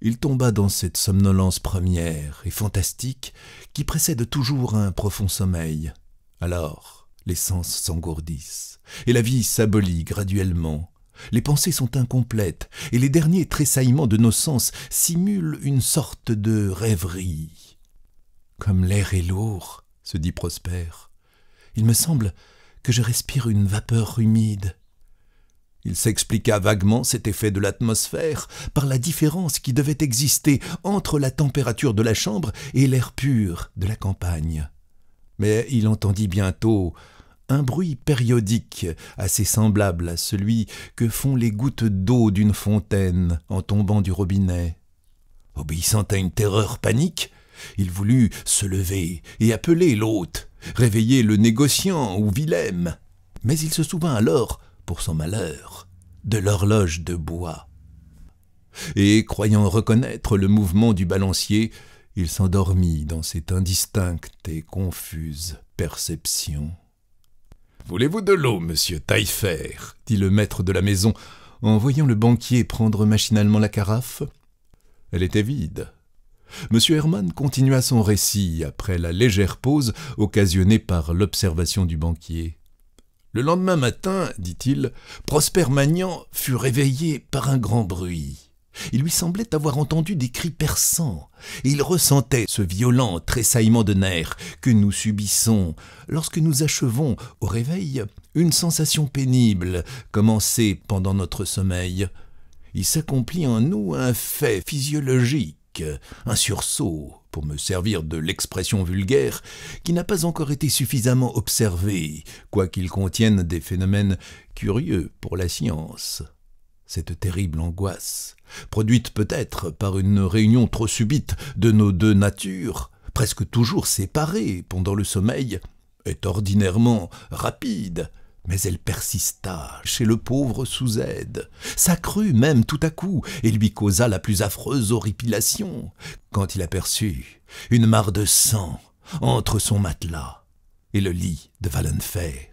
il tomba dans cette somnolence première et fantastique qui précède toujours un profond sommeil. Alors, les sens s'engourdissent, et la vie s'abolit graduellement. Les pensées sont incomplètes, et les derniers tressaillements de nos sens simulent une sorte de rêverie. Comme l'air est lourd, se dit Prosper, il me semble que je respire une vapeur humide. Il s'expliqua vaguement cet effet de l'atmosphère par la différence qui devait exister entre la température de la chambre et l'air pur de la campagne. Mais il entendit bientôt un bruit périodique, assez semblable à celui que font les gouttes d'eau d'une fontaine en tombant du robinet. Obéissant à une terreur panique, il voulut se lever et appeler l'hôte, réveiller le négociant ou Willem. Mais il se souvint alors, pour son malheur, de l'horloge de bois. Et, croyant reconnaître le mouvement du balancier, il s'endormit dans cette indistincte et confuse perception. Voulez-vous de l'eau, monsieur Taillefer dit le maître de la maison en voyant le banquier prendre machinalement la carafe. Elle était vide. Monsieur Hermann continua son récit après la légère pause occasionnée par l'observation du banquier. Le lendemain matin, dit-il, Prosper Magnan fut réveillé par un grand bruit. Il lui semblait avoir entendu des cris perçants, et il ressentait ce violent tressaillement de nerfs que nous subissons lorsque nous achevons, au réveil, une sensation pénible commencée pendant notre sommeil. Il s'accomplit en nous un fait physiologique, un sursaut, pour me servir de l'expression vulgaire, qui n'a pas encore été suffisamment observé, quoiqu'il contienne des phénomènes curieux pour la science cette terrible angoisse, produite peut-être par une réunion trop subite de nos deux natures, presque toujours séparées pendant le sommeil, est ordinairement rapide, mais elle persista chez le pauvre sous-aide, s'accrut même tout à coup, et lui causa la plus affreuse horripilation, quand il aperçut une mare de sang entre son matelas et le lit de Wallenfer.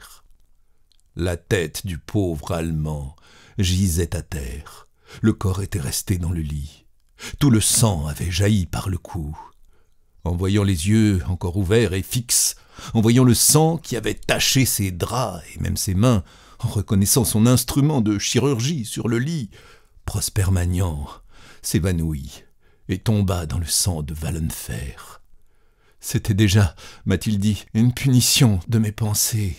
La tête du pauvre Allemand gisait à terre. Le corps était resté dans le lit. Tout le sang avait jailli par le cou. En voyant les yeux encore ouverts et fixes, en voyant le sang qui avait taché ses draps et même ses mains, en reconnaissant son instrument de chirurgie sur le lit, Prosper Magnan s'évanouit et tomba dans le sang de Valenfer. C'était déjà, m'a-t-il dit, une punition de mes pensées.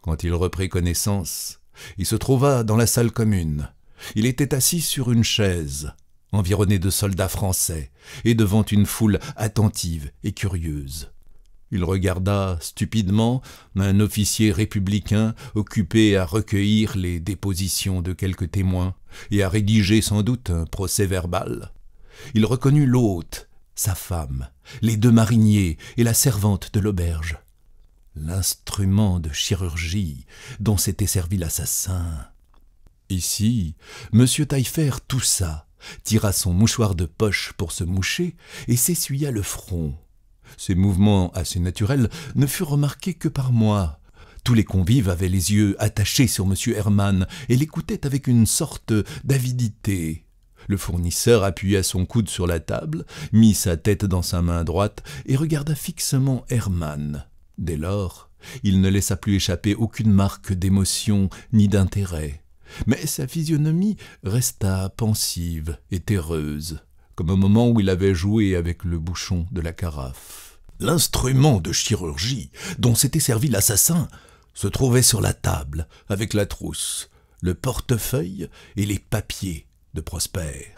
Quand il reprit connaissance, il se trouva dans la salle commune. Il était assis sur une chaise, environné de soldats français, et devant une foule attentive et curieuse. Il regarda stupidement un officier républicain occupé à recueillir les dépositions de quelques témoins et à rédiger sans doute un procès verbal. Il reconnut l'hôte, sa femme, les deux mariniers et la servante de l'auberge l'instrument de chirurgie dont s'était servi l'assassin. Ici, M. Taillefer toussa, tira son mouchoir de poche pour se moucher et s'essuya le front. Ces mouvements assez naturels ne furent remarqués que par moi. Tous les convives avaient les yeux attachés sur M. Hermann et l'écoutaient avec une sorte d'avidité. Le fournisseur appuya son coude sur la table, mit sa tête dans sa main droite et regarda fixement Hermann. Dès lors, il ne laissa plus échapper aucune marque d'émotion ni d'intérêt, mais sa physionomie resta pensive et terreuse, comme au moment où il avait joué avec le bouchon de la carafe. L'instrument de chirurgie dont s'était servi l'assassin se trouvait sur la table, avec la trousse, le portefeuille et les papiers de Prosper.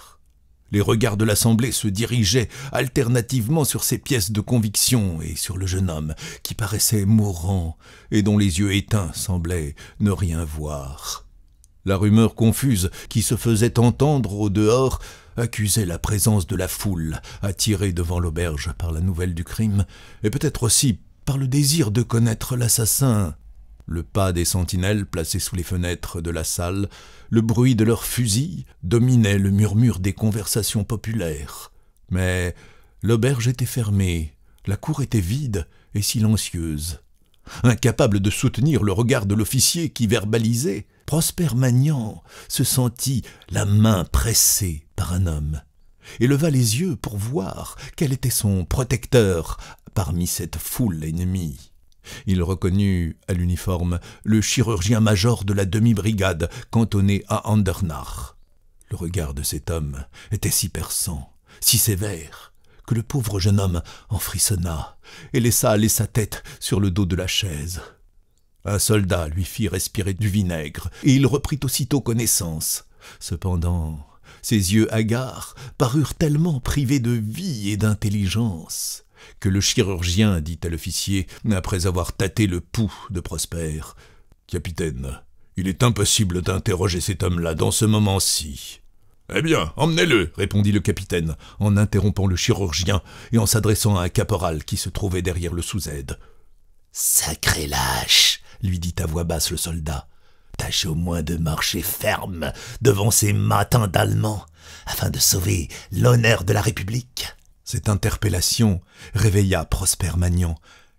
Les regards de l'assemblée se dirigeaient alternativement sur ces pièces de conviction et sur le jeune homme qui paraissait mourant et dont les yeux éteints semblaient ne rien voir. La rumeur confuse qui se faisait entendre au dehors accusait la présence de la foule attirée devant l'auberge par la nouvelle du crime et peut-être aussi par le désir de connaître l'assassin le pas des sentinelles placées sous les fenêtres de la salle, le bruit de leurs fusils dominaient le murmure des conversations populaires. Mais l'auberge était fermée, la cour était vide et silencieuse. Incapable de soutenir le regard de l'officier qui verbalisait, Prosper Magnan se sentit la main pressée par un homme et leva les yeux pour voir quel était son protecteur parmi cette foule ennemie. Il reconnut, à l'uniforme, le chirurgien-major de la demi-brigade cantonnée à Andernach. Le regard de cet homme était si perçant, si sévère, que le pauvre jeune homme en frissonna et laissa aller sa tête sur le dos de la chaise. Un soldat lui fit respirer du vinaigre, et il reprit aussitôt connaissance. Cependant, ses yeux hagards parurent tellement privés de vie et d'intelligence que le chirurgien dit à l'officier après avoir tâté le pouls de Prosper. Capitaine, il est impossible d'interroger cet homme-là dans ce moment-ci. Eh bien, emmenez-le, répondit le capitaine, en interrompant le chirurgien et en s'adressant à un caporal qui se trouvait derrière le sous-aide. Sacré lâche, lui dit à voix basse le soldat. Tâche au moins de marcher ferme devant ces matins d'Allemands, afin de sauver l'honneur de la République. Cette interpellation réveilla Prosper Magnon,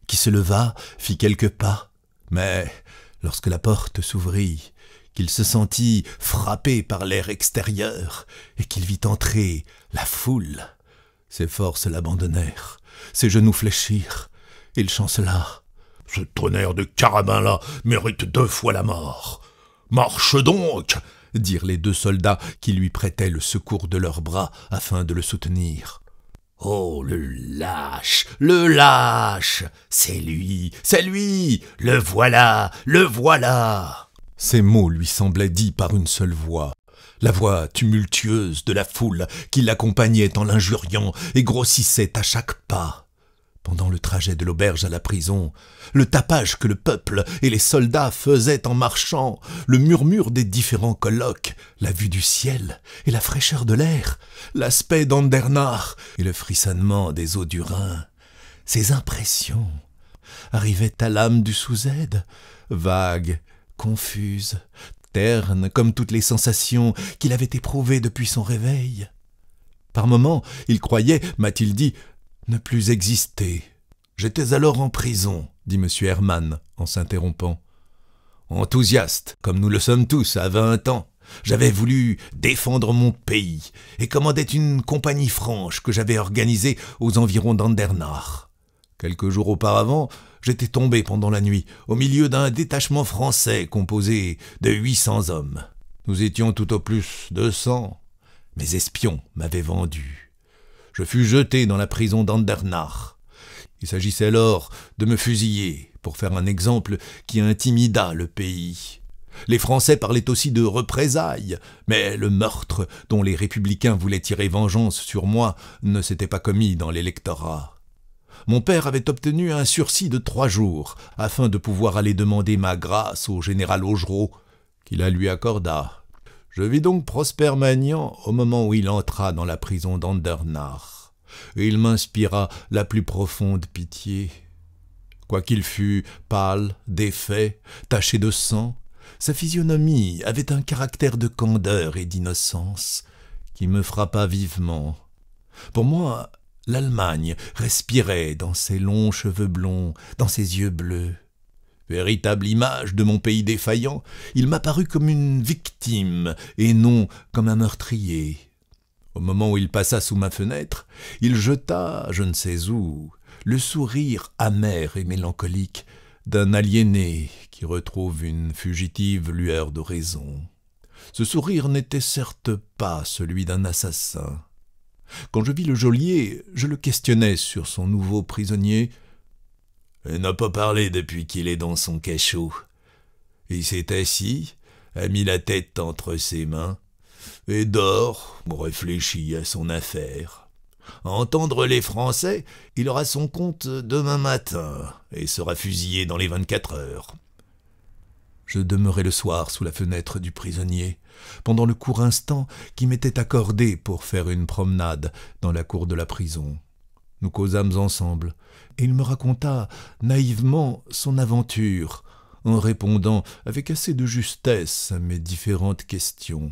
qui se leva, fit quelques pas, mais lorsque la porte s'ouvrit, qu'il se sentit frappé par l'air extérieur, et qu'il vit entrer la foule, ses forces l'abandonnèrent, ses genoux fléchirent, il chancela. Ce tonnerre de carabin-là mérite deux fois la mort. Marche donc dirent les deux soldats qui lui prêtaient le secours de leurs bras afin de le soutenir. Oh, le lâche, le lâche C'est lui, c'est lui Le voilà, le voilà Ces mots lui semblaient dits par une seule voix, la voix tumultueuse de la foule qui l'accompagnait en l'injuriant et grossissait à chaque pas pendant le trajet de l'auberge à la prison, le tapage que le peuple et les soldats faisaient en marchant, le murmure des différents colloques, la vue du ciel et la fraîcheur de l'air, l'aspect d'Andernach et le frissonnement des eaux du Rhin, ces impressions arrivaient à l'âme du sous-aide, vague, confuse, terne comme toutes les sensations qu'il avait éprouvées depuis son réveil. Par moments, il croyait, m'a-t-il dit, ne plus exister. J'étais alors en prison, dit M. Hermann en s'interrompant. Enthousiaste, comme nous le sommes tous à vingt ans, j'avais voulu défendre mon pays et commandait une compagnie franche que j'avais organisée aux environs d'Andernach. Quelques jours auparavant, j'étais tombé pendant la nuit au milieu d'un détachement français composé de huit cents hommes. Nous étions tout au plus deux cents. Mes espions m'avaient vendu je fus jeté dans la prison d'Andernach. Il s'agissait alors de me fusiller, pour faire un exemple qui intimida le pays. Les Français parlaient aussi de représailles, mais le meurtre dont les républicains voulaient tirer vengeance sur moi ne s'était pas commis dans l'électorat. Mon père avait obtenu un sursis de trois jours, afin de pouvoir aller demander ma grâce au général Augereau, qui la lui accorda je vis donc Prosper Magnan au moment où il entra dans la prison d'Andernach. Il m'inspira la plus profonde pitié. Quoiqu'il fût pâle, défait, taché de sang, sa physionomie avait un caractère de candeur et d'innocence qui me frappa vivement. Pour moi, l'Allemagne respirait dans ses longs cheveux blonds, dans ses yeux bleus. Véritable image de mon pays défaillant, il m'apparut comme une victime et non comme un meurtrier. Au moment où il passa sous ma fenêtre, il jeta, je ne sais où, le sourire amer et mélancolique d'un aliéné qui retrouve une fugitive lueur de raison. Ce sourire n'était certes pas celui d'un assassin. Quand je vis le geôlier, je le questionnai sur son nouveau prisonnier, n'a pas parlé depuis qu'il est dans son cachot. Il s'est assis, a mis la tête entre ses mains, et dort, réfléchit à son affaire. entendre les Français, il aura son compte demain matin, et sera fusillé dans les vingt-quatre heures. Je demeurai le soir sous la fenêtre du prisonnier, pendant le court instant qui m'était accordé pour faire une promenade dans la cour de la prison. Nous causâmes ensemble, et il me raconta naïvement son aventure, en répondant avec assez de justesse à mes différentes questions.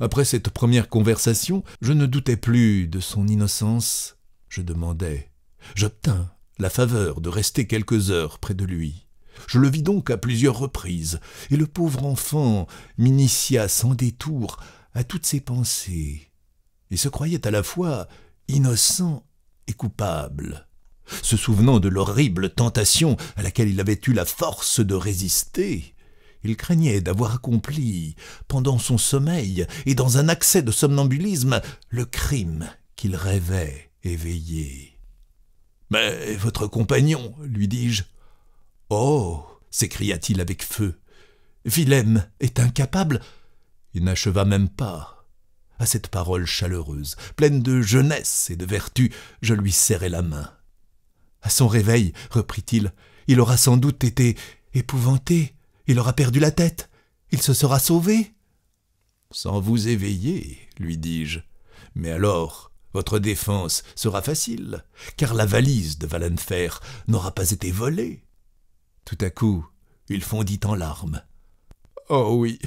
Après cette première conversation, je ne doutais plus de son innocence. Je demandais. J'obtins la faveur de rester quelques heures près de lui. Je le vis donc à plusieurs reprises, et le pauvre enfant m'initia sans détour à toutes ses pensées, Il se croyait à la fois innocent et coupable se souvenant de l'horrible tentation à laquelle il avait eu la force de résister. Il craignait d'avoir accompli, pendant son sommeil et dans un accès de somnambulisme, le crime qu'il rêvait éveillé. Mais votre compagnon, lui dis-je. Oh s'écria-t-il avec feu. Willem est incapable. Il n'acheva même pas. À cette parole chaleureuse, pleine de jeunesse et de vertu, je lui serrai la main. À son réveil, reprit-il, il aura sans doute été épouvanté, il aura perdu la tête, il se sera sauvé. Sans vous éveiller, lui dis-je. Mais alors, votre défense sera facile, car la valise de Valenfer n'aura pas été volée. Tout à coup, il fondit en larmes. Oh oui,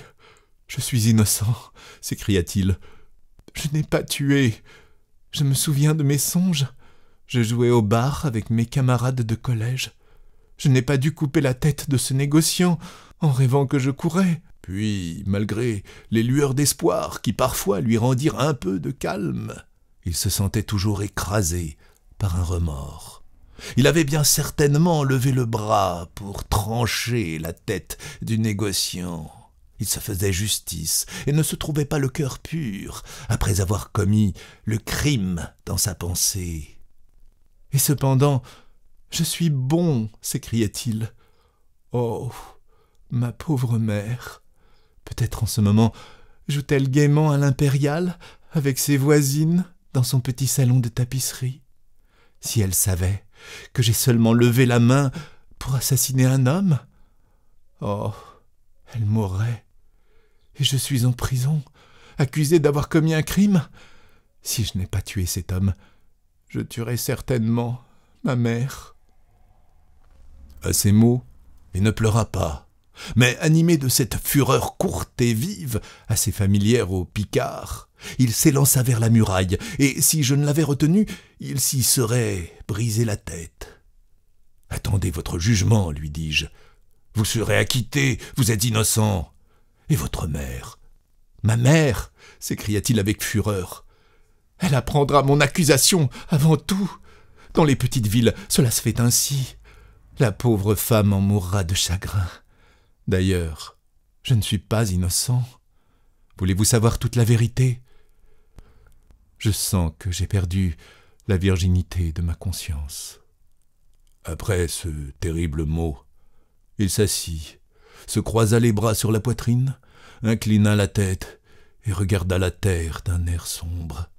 je suis innocent, s'écria-t-il. Je n'ai pas tué. Je me souviens de mes songes. Je jouais au bar avec mes camarades de collège. Je n'ai pas dû couper la tête de ce négociant en rêvant que je courais. Puis, malgré les lueurs d'espoir qui parfois lui rendirent un peu de calme, il se sentait toujours écrasé par un remords. Il avait bien certainement levé le bras pour trancher la tête du négociant. Il se faisait justice et ne se trouvait pas le cœur pur après avoir commis le crime dans sa pensée. Et cependant, je suis bon, s'écriait-il. Oh, ma pauvre mère. Peut-être en ce moment joue-t-elle gaiement à l'impériale avec ses voisines dans son petit salon de tapisserie. Si elle savait que j'ai seulement levé la main pour assassiner un homme, oh, elle mourrait. Et je suis en prison, accusé d'avoir commis un crime. Si je n'ai pas tué cet homme, je tuerai certainement ma mère. À ces mots, il ne pleura pas, mais animé de cette fureur courte et vive, assez familière au Picard, il s'élança vers la muraille, et si je ne l'avais retenu, il s'y serait brisé la tête. Attendez votre jugement, lui dis-je. Vous serez acquitté, vous êtes innocent. Et votre mère Ma mère s'écria-t-il avec fureur. Elle apprendra mon accusation avant tout. Dans les petites villes, cela se fait ainsi. La pauvre femme en mourra de chagrin. D'ailleurs, je ne suis pas innocent. Voulez-vous savoir toute la vérité Je sens que j'ai perdu la virginité de ma conscience. Après ce terrible mot, il s'assit, se croisa les bras sur la poitrine, inclina la tête et regarda la terre d'un air sombre.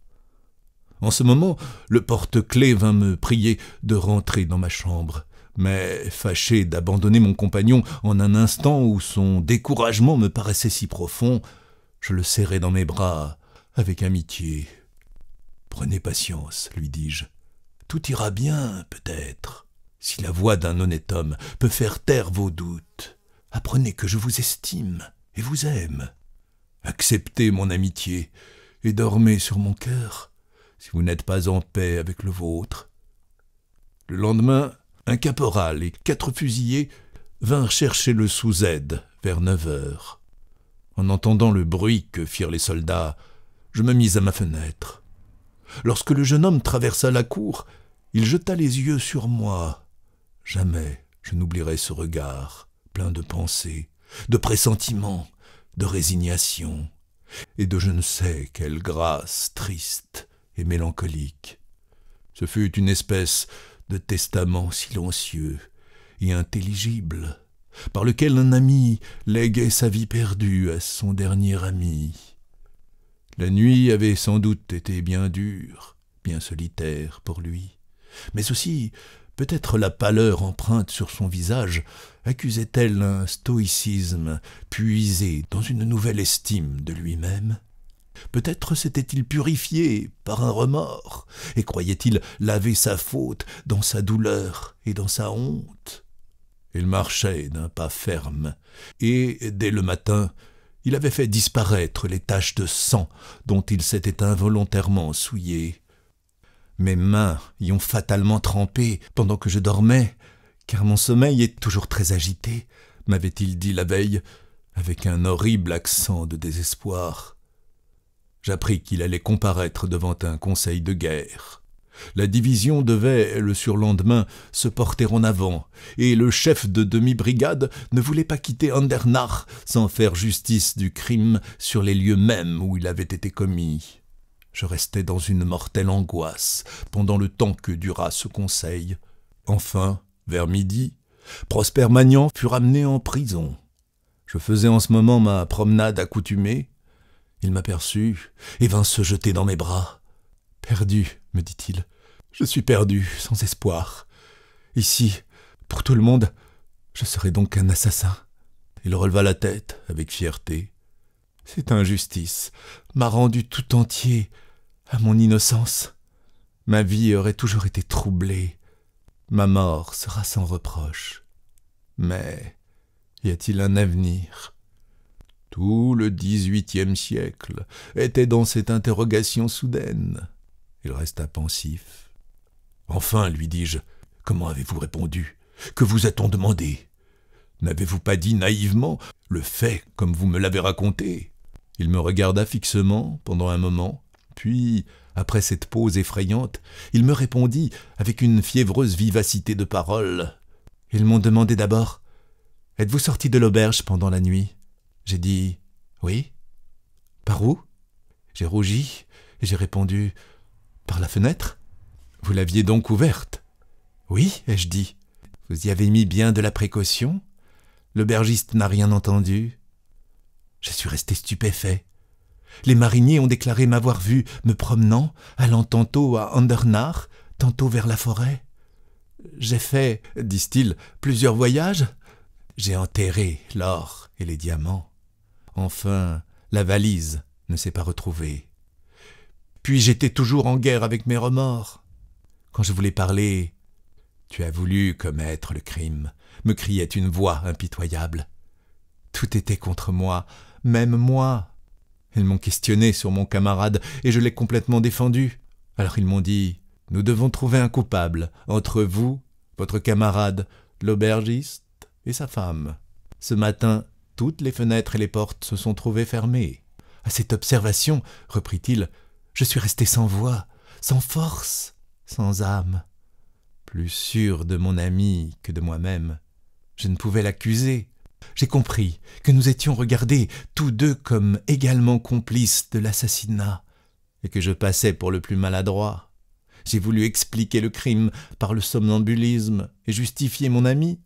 En ce moment, le porte clé vint me prier de rentrer dans ma chambre. Mais, fâché d'abandonner mon compagnon en un instant où son découragement me paraissait si profond, je le serrai dans mes bras avec amitié. Prenez patience, lui dis-je. Tout ira bien, peut-être. Si la voix d'un honnête homme peut faire taire vos doutes, apprenez que je vous estime et vous aime. Acceptez mon amitié et dormez sur mon cœur si vous n'êtes pas en paix avec le vôtre. Le lendemain, un caporal et quatre fusillés vinrent chercher le sous-aide vers neuf heures. En entendant le bruit que firent les soldats, je me mis à ma fenêtre. Lorsque le jeune homme traversa la cour, il jeta les yeux sur moi. Jamais je n'oublierai ce regard, plein de pensées, de pressentiments, de résignation, et de je ne sais quelle grâce triste et mélancolique. Ce fut une espèce de testament silencieux et intelligible, par lequel un ami léguait sa vie perdue à son dernier ami. La nuit avait sans doute été bien dure, bien solitaire pour lui, mais aussi peut-être la pâleur empreinte sur son visage accusait-elle un stoïcisme puisé dans une nouvelle estime de lui-même Peut-être s'était-il purifié par un remords, et croyait-il laver sa faute dans sa douleur et dans sa honte. Il marchait d'un pas ferme, et dès le matin, il avait fait disparaître les taches de sang dont il s'était involontairement souillé. Mes mains y ont fatalement trempé pendant que je dormais, car mon sommeil est toujours très agité, m'avait-il dit la veille, avec un horrible accent de désespoir. J'appris qu'il allait comparaître devant un conseil de guerre. La division devait, le surlendemain, se porter en avant, et le chef de demi-brigade ne voulait pas quitter Andernach sans faire justice du crime sur les lieux mêmes où il avait été commis. Je restai dans une mortelle angoisse pendant le temps que dura ce conseil. Enfin, vers midi, Prosper Magnan fut ramené en prison. Je faisais en ce moment ma promenade accoutumée, il m'aperçut et vint se jeter dans mes bras. Perdu, me dit-il. Je suis perdu, sans espoir. Ici, pour tout le monde, je serai donc un assassin. Il releva la tête avec fierté. Cette injustice m'a rendu tout entier à mon innocence. Ma vie aurait toujours été troublée. Ma mort sera sans reproche. Mais y a-t-il un avenir tout le dix-huitième siècle était dans cette interrogation soudaine. Il resta pensif. Enfin, lui dis-je, comment avez-vous répondu Que vous a-t-on demandé N'avez-vous pas dit naïvement le fait comme vous me l'avez raconté Il me regarda fixement pendant un moment, puis, après cette pause effrayante, il me répondit avec une fiévreuse vivacité de parole. Ils m'ont demandé d'abord Êtes-vous sorti de l'auberge pendant la nuit j'ai dit Oui. Par où J'ai rougi et j'ai répondu Par la fenêtre Vous l'aviez donc ouverte Oui, ai-je dit. Vous y avez mis bien de la précaution L'aubergiste n'a rien entendu. Je suis resté stupéfait. Les mariniers ont déclaré m'avoir vu me promenant, allant tantôt à Andernach, tantôt vers la forêt. J'ai fait, disent-ils, plusieurs voyages. J'ai enterré l'or et les diamants. Enfin, la valise ne s'est pas retrouvée. Puis j'étais toujours en guerre avec mes remords. Quand je voulais parler, tu as voulu commettre le crime, me criait une voix impitoyable. Tout était contre moi, même moi. Ils m'ont questionné sur mon camarade et je l'ai complètement défendu. Alors ils m'ont dit Nous devons trouver un coupable entre vous, votre camarade, l'aubergiste et sa femme. Ce matin, toutes les fenêtres et les portes se sont trouvées fermées. À cette observation, reprit-il, je suis resté sans voix, sans force, sans âme. Plus sûr de mon ami que de moi-même, je ne pouvais l'accuser. J'ai compris que nous étions regardés tous deux comme également complices de l'assassinat, et que je passais pour le plus maladroit. J'ai voulu expliquer le crime par le somnambulisme et justifier mon ami.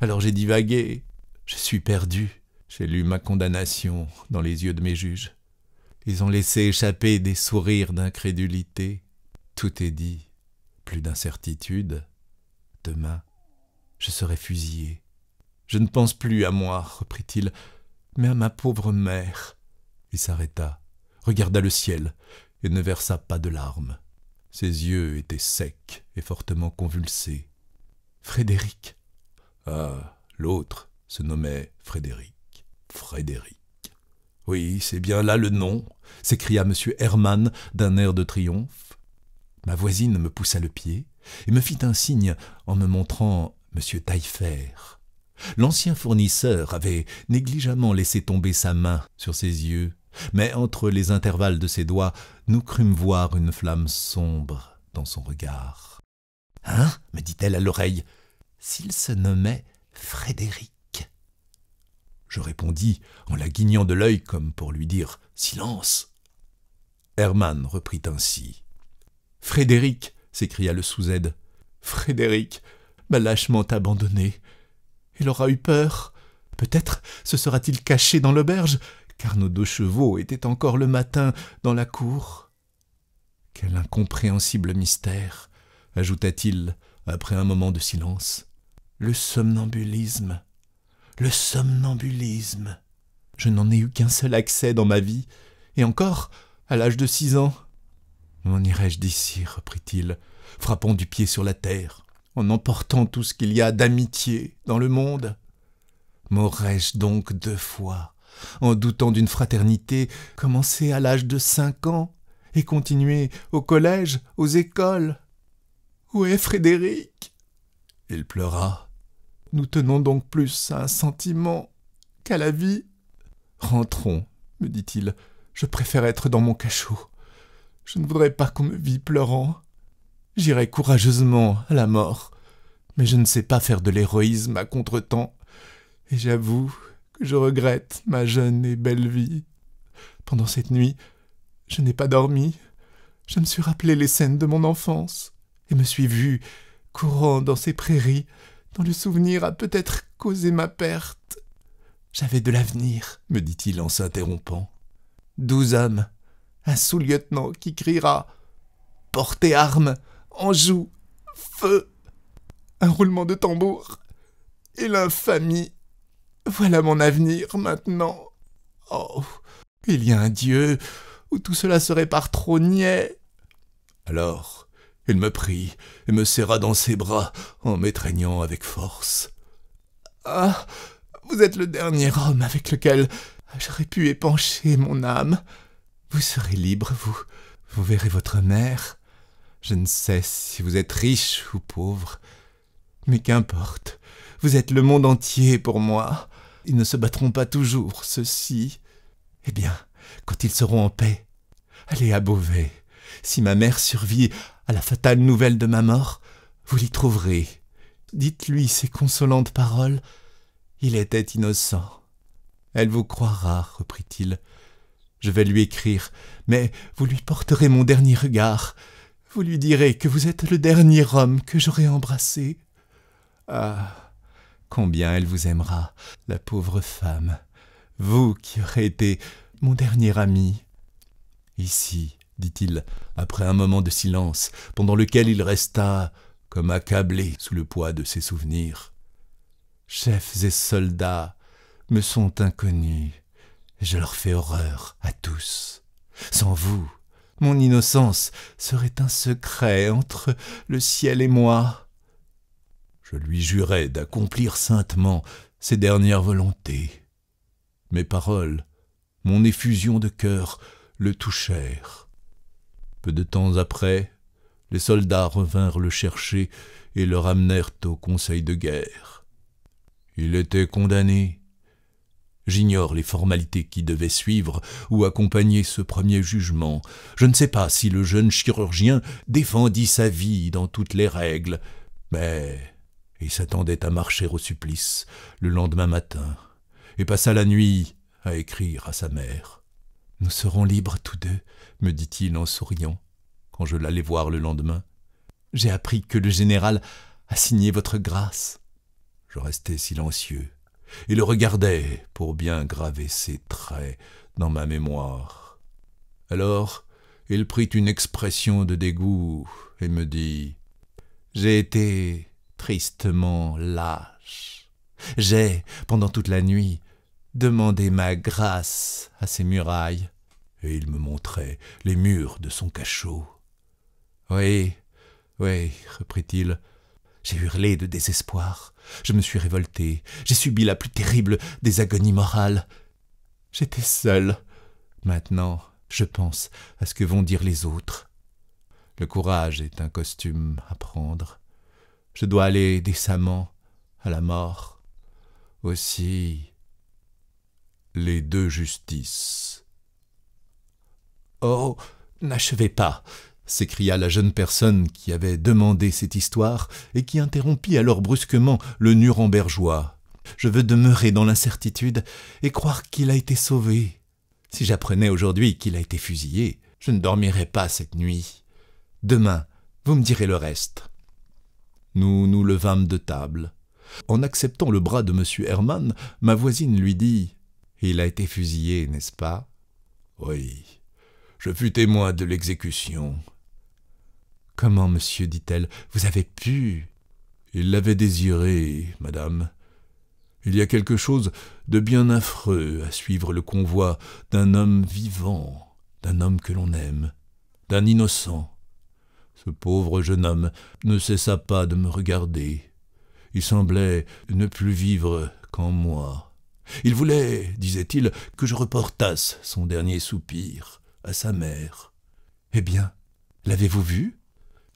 Alors j'ai divagué, je suis perdu. J'ai lu ma condamnation dans les yeux de mes juges. Ils ont laissé échapper des sourires d'incrédulité. Tout est dit. Plus d'incertitude. Demain, je serai fusillé. Je ne pense plus à moi, reprit-il, mais à ma pauvre mère. Il s'arrêta, regarda le ciel, et ne versa pas de larmes. Ses yeux étaient secs et fortement convulsés. Frédéric. Ah, l'autre se nommait Frédéric. Frédéric. Oui, c'est bien là le nom, s'écria M. Hermann d'un air de triomphe. Ma voisine me poussa le pied et me fit un signe en me montrant M. Taillefer. L'ancien fournisseur avait négligemment laissé tomber sa main sur ses yeux, mais entre les intervalles de ses doigts, nous crûmes voir une flamme sombre dans son regard. Hein me dit-elle à l'oreille. S'il se nommait Frédéric je répondis en la guignant de l'œil comme pour lui dire Silence. Hermann reprit ainsi. Frédéric. s'écria le sous aide Frédéric m'a lâchement abandonné. Il aura eu peur. Peut-être se sera-t-il caché dans l'auberge, car nos deux chevaux étaient encore le matin dans la cour. Quel incompréhensible mystère, ajouta-t-il après un moment de silence. Le somnambulisme le somnambulisme. Je n'en ai eu qu'un seul accès dans ma vie, et encore à l'âge de six ans. M'en irai-je d'ici reprit-il, frappant du pied sur la terre, en emportant tout ce qu'il y a d'amitié dans le monde M'aurais-je donc deux fois, en doutant d'une fraternité commencée à l'âge de cinq ans et continuée au collège, aux écoles Où est Frédéric Il pleura, nous tenons donc plus à un sentiment qu'à la vie. Rentrons, me dit-il. Je préfère être dans mon cachot. Je ne voudrais pas qu'on me vît pleurant. J'irai courageusement à la mort, mais je ne sais pas faire de l'héroïsme à contretemps, et j'avoue que je regrette ma jeune et belle vie. Pendant cette nuit, je n'ai pas dormi. Je me suis rappelé les scènes de mon enfance, et me suis vu courant dans ces prairies dont le souvenir a peut-être causé ma perte. J'avais de l'avenir, me dit-il en s'interrompant. Douze hommes, un sous-lieutenant qui criera Portez armes, en joue, feu Un roulement de tambour et l'infamie. Voilà mon avenir maintenant. Oh, il y a un Dieu où tout cela serait par trop niais. Alors, il me prit et me serra dans ses bras en m'étreignant avec force. Ah Vous êtes le dernier homme avec lequel j'aurais pu épancher mon âme. Vous serez libre, vous. Vous verrez votre mère. Je ne sais si vous êtes riche ou pauvre. Mais qu'importe. Vous êtes le monde entier pour moi. Ils ne se battront pas toujours, ceux-ci. Eh bien, quand ils seront en paix, allez à Beauvais. Si ma mère survit, à la fatale nouvelle de ma mort, vous l'y trouverez. Dites-lui ces consolantes paroles. Il était innocent. Elle vous croira, reprit-il. Je vais lui écrire, mais vous lui porterez mon dernier regard. Vous lui direz que vous êtes le dernier homme que j'aurai embrassé. Ah, combien elle vous aimera, la pauvre femme, vous qui aurez été mon dernier ami. Ici, dit-il, après un moment de silence, pendant lequel il resta comme accablé sous le poids de ses souvenirs. Chefs et soldats me sont inconnus, et je leur fais horreur à tous. Sans vous, mon innocence serait un secret entre le ciel et moi. Je lui jurai d'accomplir saintement ses dernières volontés. Mes paroles, mon effusion de cœur, le touchèrent peu de temps après, les soldats revinrent le chercher et le ramenèrent au conseil de guerre. Il était condamné. J'ignore les formalités qui devaient suivre ou accompagner ce premier jugement. Je ne sais pas si le jeune chirurgien défendit sa vie dans toutes les règles, mais il s'attendait à marcher au supplice le lendemain matin et passa la nuit à écrire à sa mère. Nous serons libres tous deux me dit-il en souriant, quand je l'allai voir le lendemain. J'ai appris que le général a signé votre grâce. Je restai silencieux et le regardai pour bien graver ses traits dans ma mémoire. Alors, il prit une expression de dégoût et me dit J'ai été tristement lâche. J'ai, pendant toute la nuit, demandé ma grâce à ces murailles et il me montrait les murs de son cachot. Oui, oui, reprit-il, j'ai hurlé de désespoir, je me suis révolté, j'ai subi la plus terrible des agonies morales. J'étais seul. Maintenant, je pense à ce que vont dire les autres. Le courage est un costume à prendre. Je dois aller décemment à la mort. Aussi les deux justices. Oh, n'achevez pas s'écria la jeune personne qui avait demandé cette histoire et qui interrompit alors brusquement le Nurembergeois. Je veux demeurer dans l'incertitude et croire qu'il a été sauvé. Si j'apprenais aujourd'hui qu'il a été fusillé, je ne dormirais pas cette nuit. Demain, vous me direz le reste. Nous nous levâmes de table. En acceptant le bras de M. Hermann, ma voisine lui dit Il a été fusillé, n'est-ce pas Oui. Je fus témoin de l'exécution. Comment, monsieur, dit-elle, vous avez pu Il l'avait désiré, madame. Il y a quelque chose de bien affreux à suivre le convoi d'un homme vivant, d'un homme que l'on aime, d'un innocent. Ce pauvre jeune homme ne cessa pas de me regarder. Il semblait ne plus vivre qu'en moi. Il voulait, disait-il, que je reportasse son dernier soupir à sa mère. Eh bien, l'avez-vous vu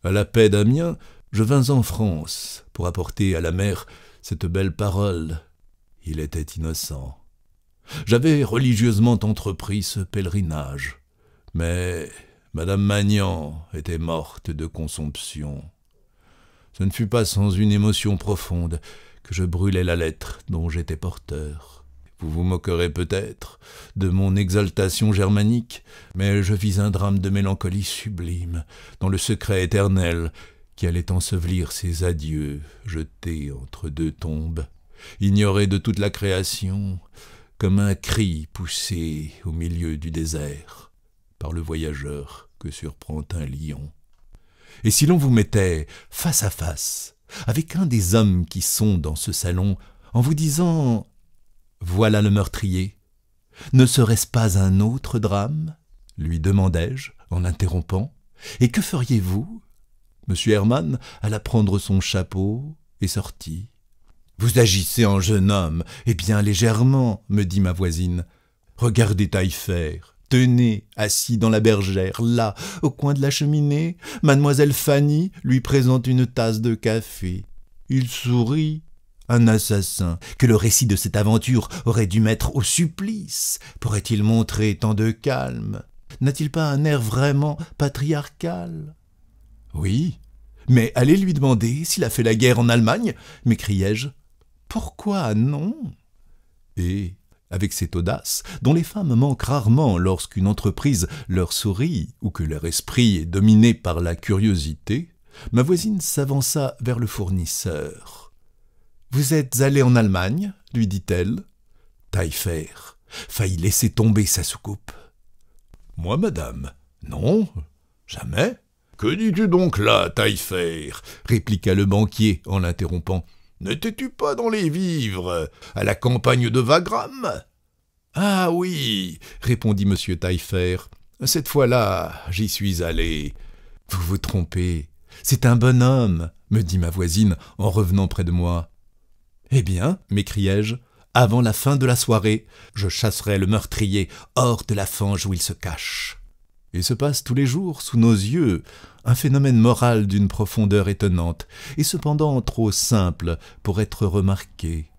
À la paix d'Amiens, je vins en France pour apporter à la mère cette belle parole. Il était innocent. J'avais religieusement entrepris ce pèlerinage, mais Madame Magnan était morte de consomption. Ce ne fut pas sans une émotion profonde que je brûlai la lettre dont j'étais porteur. Vous vous moquerez peut-être de mon exaltation germanique, mais je vis un drame de mélancolie sublime, dans le secret éternel, qui allait ensevelir ces adieux jetés entre deux tombes, ignorés de toute la création, comme un cri poussé au milieu du désert par le voyageur que surprend un lion. Et si l'on vous mettait face à face avec un des hommes qui sont dans ce salon, en vous disant voilà le meurtrier. Ne serait-ce pas un autre drame lui demandai-je en l'interrompant. Et que feriez-vous M. Hermann alla prendre son chapeau et sortit. Vous agissez en jeune homme, et bien légèrement, me dit ma voisine. Regardez Taillefer. Tenez, assis dans la bergère, là, au coin de la cheminée, mademoiselle Fanny lui présente une tasse de café. Il sourit un assassin que le récit de cette aventure aurait dû mettre au supplice pourrait-il montrer tant de calme N'a-t-il pas un air vraiment patriarcal Oui, mais allez lui demander s'il a fait la guerre en Allemagne, m'écriai-je. Pourquoi non Et, avec cette audace, dont les femmes manquent rarement lorsqu'une entreprise leur sourit ou que leur esprit est dominé par la curiosité, ma voisine s'avança vers le fournisseur. Vous êtes allé en Allemagne lui dit-elle. Taillefer faillit laisser tomber sa soucoupe. Moi, madame Non, jamais. Que dis-tu donc là, Taillefer répliqua le banquier en l'interrompant. N'étais-tu pas dans les vivres, à la campagne de Wagram Ah oui, répondit M. Taillefer. Cette fois-là, j'y suis allé. Vous vous trompez. C'est un bon homme, me dit ma voisine en revenant près de moi. Eh bien, m'écriai-je, avant la fin de la soirée, je chasserai le meurtrier hors de la fange où il se cache. Et se passe tous les jours, sous nos yeux, un phénomène moral d'une profondeur étonnante, et cependant trop simple pour être remarqué.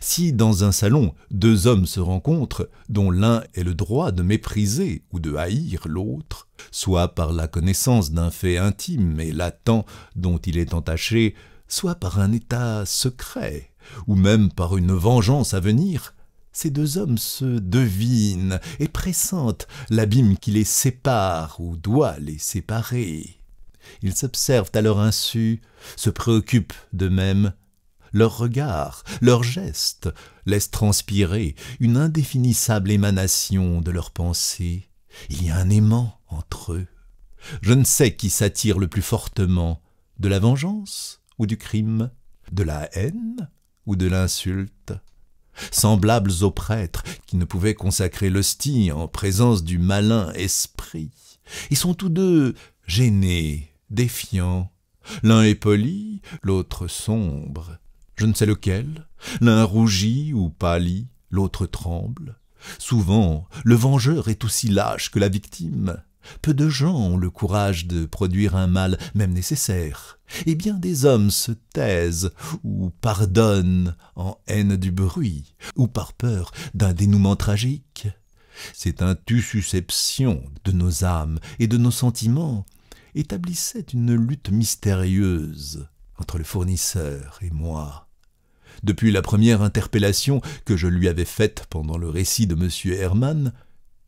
Si dans un salon deux hommes se rencontrent, dont l'un est le droit de mépriser ou de haïr l'autre, soit par la connaissance d'un fait intime et latent dont il est entaché, soit par un état secret ou même par une vengeance à venir, ces deux hommes se devinent et pressentent l'abîme qui les sépare ou doit les séparer. Ils s'observent à leur insu, se préoccupent d'eux-mêmes, leurs regards, leurs gestes laissent transpirer une indéfinissable émanation de leurs pensées. Il y a un aimant entre eux. Je ne sais qui s'attire le plus fortement, de la vengeance ou du crime, de la haine ou de l'insulte, semblables aux prêtres qui ne pouvaient consacrer l'hostie en présence du malin esprit. Ils sont tous deux gênés, défiants. L'un est poli, l'autre sombre. Je ne sais lequel. L'un rougit ou pâlit, l'autre tremble. Souvent, le vengeur est aussi lâche que la victime. Peu de gens ont le courage de produire un mal, même nécessaire, et bien des hommes se taisent ou pardonnent en haine du bruit, ou par peur d'un dénouement tragique. Cette intussusception de nos âmes et de nos sentiments établissait une lutte mystérieuse entre le fournisseur et moi. Depuis la première interpellation que je lui avais faite pendant le récit de M. Hermann,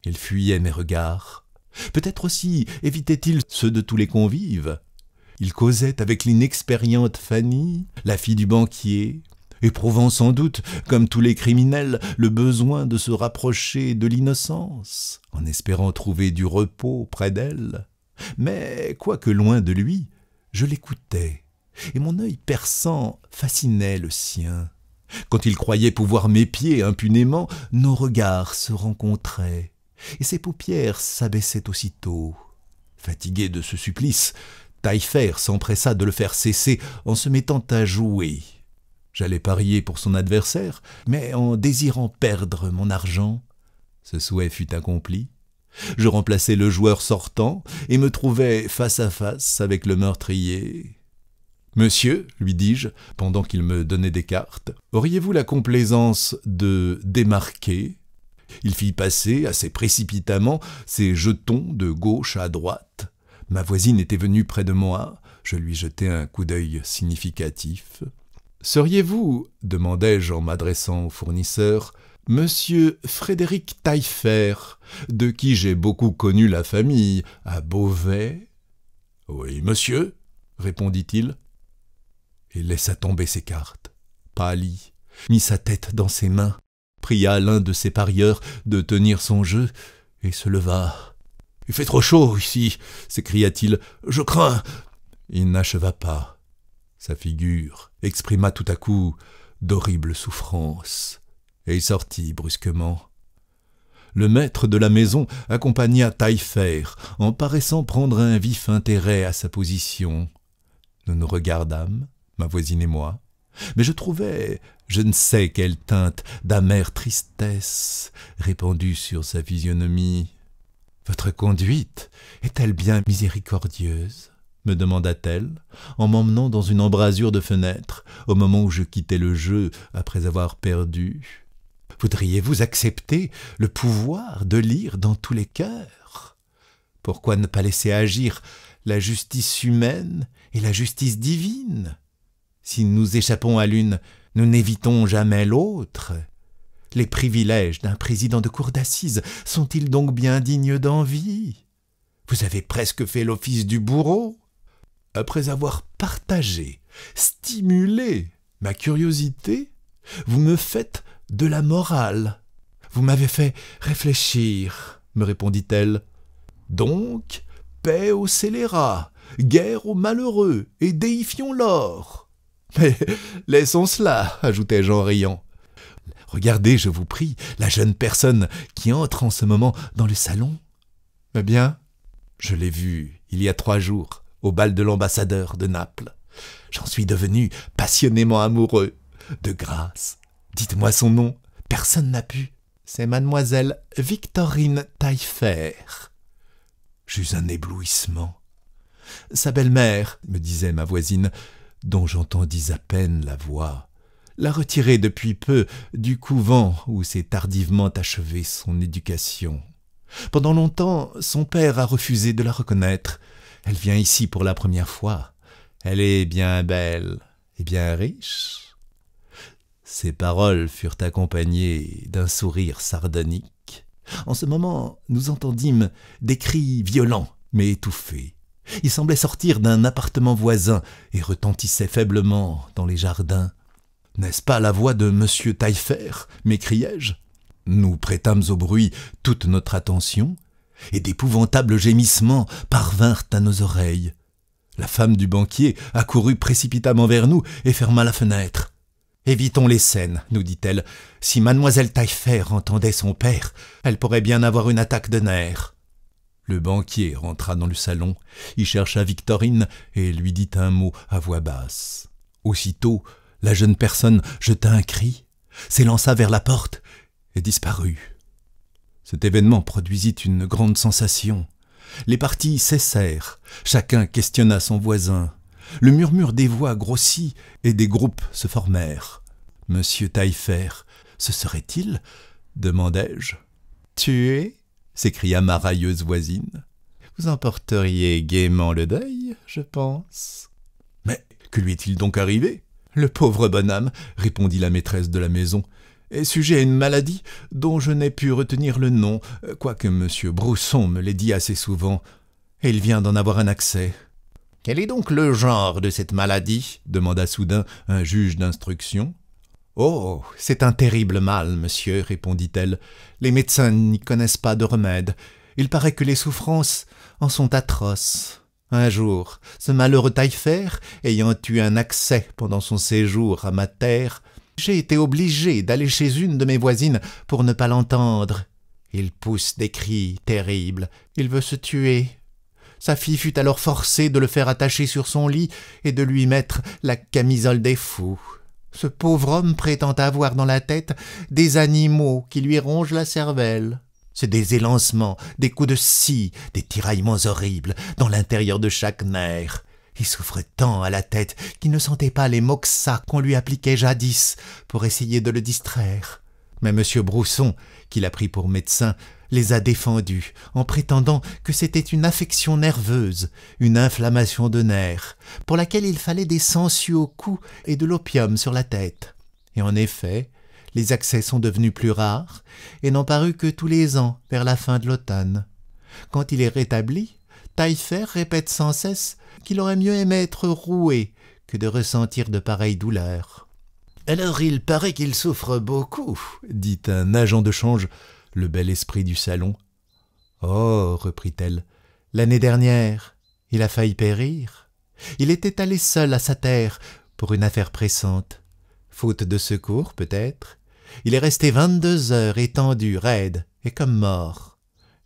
il fuyait mes regards, Peut-être aussi évitait-il ceux de tous les convives. Il causait avec l'inexpériente Fanny, la fille du banquier, éprouvant sans doute, comme tous les criminels, le besoin de se rapprocher de l'innocence, en espérant trouver du repos près d'elle. Mais, quoique loin de lui, je l'écoutais, et mon œil perçant fascinait le sien. Quand il croyait pouvoir m'épier impunément, nos regards se rencontraient, et ses paupières s'abaissaient aussitôt. Fatigué de ce supplice, Taillefer s'empressa de le faire cesser en se mettant à jouer. J'allais parier pour son adversaire, mais en désirant perdre mon argent, ce souhait fut accompli. Je remplaçai le joueur sortant et me trouvai face à face avec le meurtrier. Monsieur, lui dis-je, pendant qu'il me donnait des cartes, auriez-vous la complaisance de démarquer il fit passer, assez précipitamment, ses jetons de gauche à droite. Ma voisine était venue près de moi. Je lui jetai un coup d'œil significatif. Seriez-vous, demandai-je en m'adressant au fournisseur, Monsieur Frédéric Taillefer, de qui j'ai beaucoup connu la famille, à Beauvais Oui, monsieur, répondit-il, et laissa tomber ses cartes, pâlit, mit sa tête dans ses mains, pria l'un de ses parieurs de tenir son jeu, et se leva. Il fait trop chaud ici, s'écria-t-il. Je crains. Il n'acheva pas. Sa figure exprima tout à coup d'horribles souffrances, et il sortit brusquement. Le maître de la maison accompagna Taillefer, en paraissant prendre un vif intérêt à sa position. Nous nous regardâmes, ma voisine et moi, mais je trouvais je ne sais quelle teinte d'amère tristesse répandue sur sa physionomie. Votre conduite est-elle bien miséricordieuse me demanda-t-elle, en m'emmenant dans une embrasure de fenêtre, au moment où je quittais le jeu après avoir perdu. Voudriez-vous accepter le pouvoir de lire dans tous les cœurs Pourquoi ne pas laisser agir la justice humaine et la justice divine Si nous échappons à l'une, nous n'évitons jamais l'autre. Les privilèges d'un président de cour d'assises sont-ils donc bien dignes d'envie Vous avez presque fait l'office du bourreau. Après avoir partagé, stimulé ma curiosité, vous me faites de la morale. Vous m'avez fait réfléchir, me répondit-elle. Donc, paix aux scélérats, guerre aux malheureux, et déifions l'or. Mais laissons cela, ajoutai-je en riant. Regardez, je vous prie, la jeune personne qui entre en ce moment dans le salon. Eh bien, je l'ai vue il y a trois jours au bal de l'ambassadeur de Naples. J'en suis devenu passionnément amoureux. De grâce, dites-moi son nom. Personne n'a pu. C'est mademoiselle Victorine Taillefer. J'eus un éblouissement. Sa belle-mère, me disait ma voisine, dont j'entendis à peine la voix, la retirée depuis peu du couvent où s'est tardivement achevée son éducation. Pendant longtemps, son père a refusé de la reconnaître. Elle vient ici pour la première fois. Elle est bien belle et bien riche. Ces paroles furent accompagnées d'un sourire sardonique. En ce moment, nous entendîmes des cris violents, mais étouffés, il semblait sortir d'un appartement voisin et retentissait faiblement dans les jardins. N'est-ce pas la voix de Monsieur Taillefer m'écriai-je. Nous prêtâmes au bruit toute notre attention, et d'épouvantables gémissements parvinrent à nos oreilles. La femme du banquier accourut précipitamment vers nous et ferma la fenêtre. Évitons les scènes, nous dit-elle. Si mademoiselle Taillefer entendait son père, elle pourrait bien avoir une attaque de nerfs. Le banquier rentra dans le salon, y chercha Victorine et lui dit un mot à voix basse. Aussitôt, la jeune personne jeta un cri, s'élança vers la porte et disparut. Cet événement produisit une grande sensation. Les parties cessèrent, chacun questionna son voisin. Le murmure des voix grossit et des groupes se formèrent. Monsieur Taillefer, ce serait-il demandai-je. es s'écria ma railleuse voisine. Vous emporteriez gaiement le deuil, je pense. Mais que lui est-il donc arrivé Le pauvre bonhomme, répondit la maîtresse de la maison, est sujet à une maladie dont je n'ai pu retenir le nom, quoique M. Brousson me l'ait dit assez souvent, et il vient d'en avoir un accès. Quel est donc le genre de cette maladie demanda soudain un juge d'instruction. Oh. C'est un terrible mal, monsieur, répondit elle. Les médecins n'y connaissent pas de remède. Il paraît que les souffrances en sont atroces. Un jour, ce malheureux Taillefer, ayant eu un accès pendant son séjour à ma terre, j'ai été obligé d'aller chez une de mes voisines pour ne pas l'entendre. Il pousse des cris terribles. Il veut se tuer. Sa fille fut alors forcée de le faire attacher sur son lit et de lui mettre la camisole des fous. Ce pauvre homme prétend avoir dans la tête des animaux qui lui rongent la cervelle. C'est des élancements, des coups de scie, des tiraillements horribles dans l'intérieur de chaque nerf. Il souffre tant à la tête qu'il ne sentait pas les moxas qu'on lui appliquait jadis pour essayer de le distraire. Mais M. Brousson, qui l'a pris pour médecin, les a défendus en prétendant que c'était une affection nerveuse, une inflammation de nerfs, pour laquelle il fallait des sangsues au cou et de l'opium sur la tête. Et en effet, les accès sont devenus plus rares et n'ont paru que tous les ans vers la fin de l'automne. Quand il est rétabli, Taillefer répète sans cesse qu'il aurait mieux aimé être roué que de ressentir de pareilles douleurs. Alors il paraît qu'il souffre beaucoup, dit un agent de change le bel esprit du salon. Oh, reprit-elle, l'année dernière, il a failli périr. Il était allé seul à sa terre pour une affaire pressante. Faute de secours, peut-être. Il est resté vingt-deux heures étendu, raide et comme mort.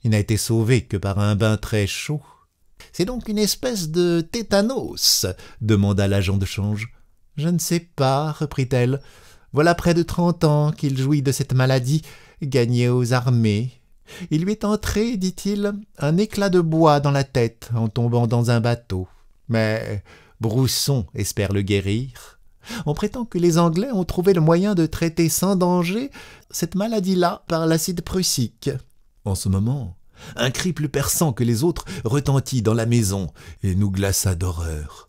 Il n'a été sauvé que par un bain très chaud. C'est donc une espèce de tétanos demanda l'agent de change. Je ne sais pas, reprit-elle. Voilà près de trente ans qu'il jouit de cette maladie gagné aux armées. Il lui est entré, dit-il, un éclat de bois dans la tête en tombant dans un bateau. Mais Brousson espère le guérir. On prétend que les Anglais ont trouvé le moyen de traiter sans danger cette maladie-là par l'acide prussique. En ce moment, un cri plus perçant que les autres retentit dans la maison et nous glaça d'horreur.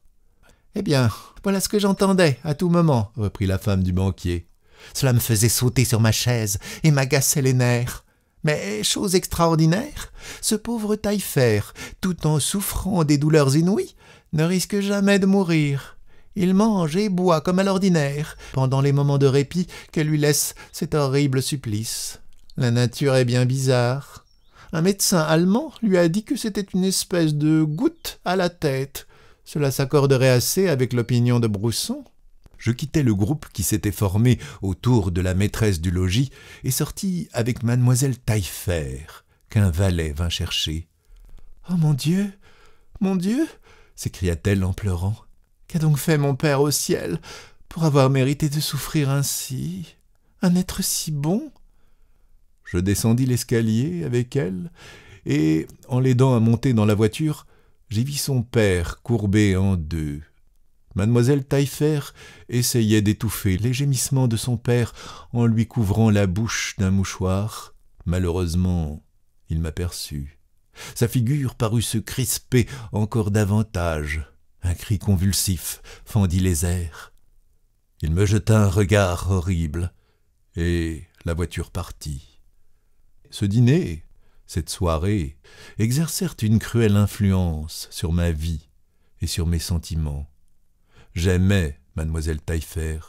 Eh bien, voilà ce que j'entendais à tout moment, reprit la femme du banquier. Cela me faisait sauter sur ma chaise et m'agaçait les nerfs. Mais, chose extraordinaire, ce pauvre Taillefer, tout en souffrant des douleurs inouïes, ne risque jamais de mourir. Il mange et boit comme à l'ordinaire, pendant les moments de répit que lui laisse cet horrible supplice. La nature est bien bizarre. Un médecin allemand lui a dit que c'était une espèce de goutte à la tête. Cela s'accorderait assez avec l'opinion de Brousson je quittai le groupe qui s'était formé autour de la maîtresse du logis et sortis avec mademoiselle Taillefer, qu'un valet vint chercher. Oh mon Dieu Mon Dieu s'écria-t-elle en pleurant. Qu'a donc fait mon père au ciel pour avoir mérité de souffrir ainsi Un être si bon Je descendis l'escalier avec elle et, en l'aidant à monter dans la voiture, j'y vis son père courbé en deux, Mademoiselle Taillefer essayait d'étouffer les gémissements de son père en lui couvrant la bouche d'un mouchoir. Malheureusement, il m'aperçut. Sa figure parut se crisper encore davantage. Un cri convulsif fendit les airs. Il me jeta un regard horrible, et la voiture partit. Ce dîner, cette soirée, exercèrent une cruelle influence sur ma vie et sur mes sentiments. J'aimais mademoiselle Taillefer.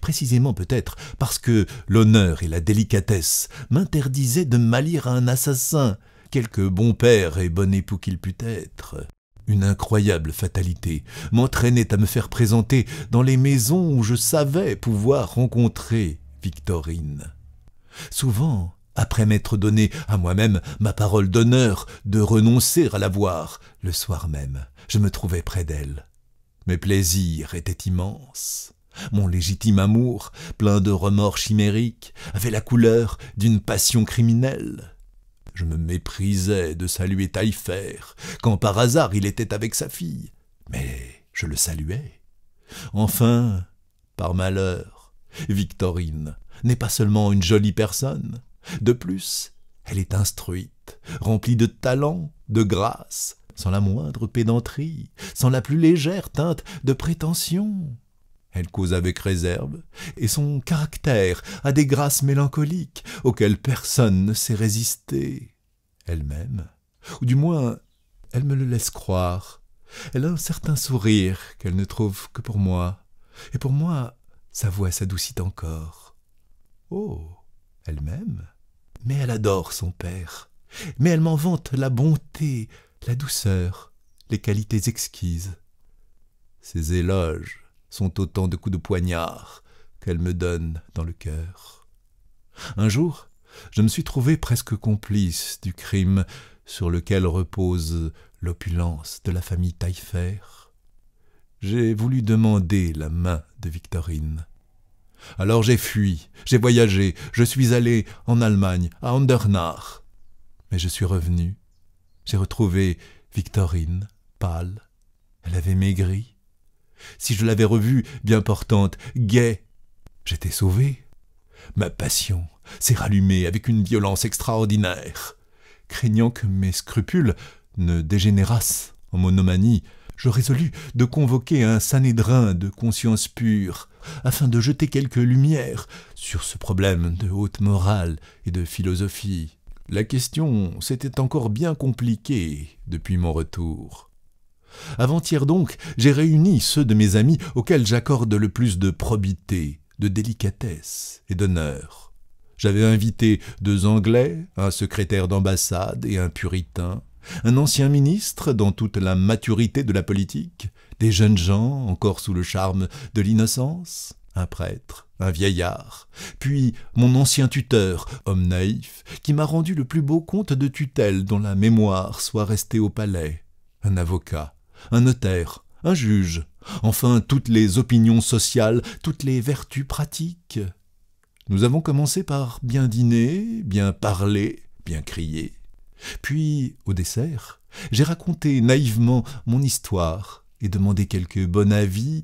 Précisément peut-être parce que l'honneur et la délicatesse m'interdisaient de m'allier à un assassin, quelque bon père et bon époux qu'il pût être. Une incroyable fatalité m'entraînait à me faire présenter dans les maisons où je savais pouvoir rencontrer Victorine. Souvent, après m'être donné à moi-même ma parole d'honneur de renoncer à la voir le soir même, je me trouvais près d'elle. Mes plaisirs étaient immenses. Mon légitime amour, plein de remords chimériques, avait la couleur d'une passion criminelle. Je me méprisais de saluer Taillefer quand par hasard il était avec sa fille, mais je le saluais. Enfin, par malheur, Victorine n'est pas seulement une jolie personne, de plus, elle est instruite, remplie de talent, de grâce, sans la moindre pédanterie, sans la plus légère teinte de prétention. Elle cause avec réserve, et son caractère a des grâces mélancoliques auxquelles personne ne sait résister. Elle-même, ou du moins, elle me le laisse croire. Elle a un certain sourire qu'elle ne trouve que pour moi, et pour moi, sa voix s'adoucit encore. Oh, elle-même Mais elle adore son père, mais elle m'en vante la bonté, la douceur, les qualités exquises. Ces éloges sont autant de coups de poignard qu'elle me donne dans le cœur. Un jour, je me suis trouvé presque complice du crime sur lequel repose l'opulence de la famille Taillefer. J'ai voulu demander la main de Victorine. Alors j'ai fui, j'ai voyagé, je suis allé en Allemagne, à Andernach. Mais je suis revenu, j'ai retrouvé Victorine, pâle. Elle avait maigri. Si je l'avais revue, bien portante, gaie, j'étais sauvé. Ma passion s'est rallumée avec une violence extraordinaire. Craignant que mes scrupules ne dégénérassent en monomanie, je résolus de convoquer un sanédrin de conscience pure, afin de jeter quelques lumières sur ce problème de haute morale et de philosophie. La question s'était encore bien compliquée depuis mon retour. Avant-hier donc, j'ai réuni ceux de mes amis auxquels j'accorde le plus de probité, de délicatesse et d'honneur. J'avais invité deux Anglais, un secrétaire d'ambassade et un puritain, un ancien ministre dans toute la maturité de la politique, des jeunes gens encore sous le charme de l'innocence, un prêtre, un vieillard, puis mon ancien tuteur, homme naïf, qui m'a rendu le plus beau compte de tutelle dont la mémoire soit restée au palais, un avocat, un notaire, un juge, enfin toutes les opinions sociales, toutes les vertus pratiques. Nous avons commencé par bien dîner, bien parler, bien crier. Puis, au dessert, j'ai raconté naïvement mon histoire et demandé quelques bons avis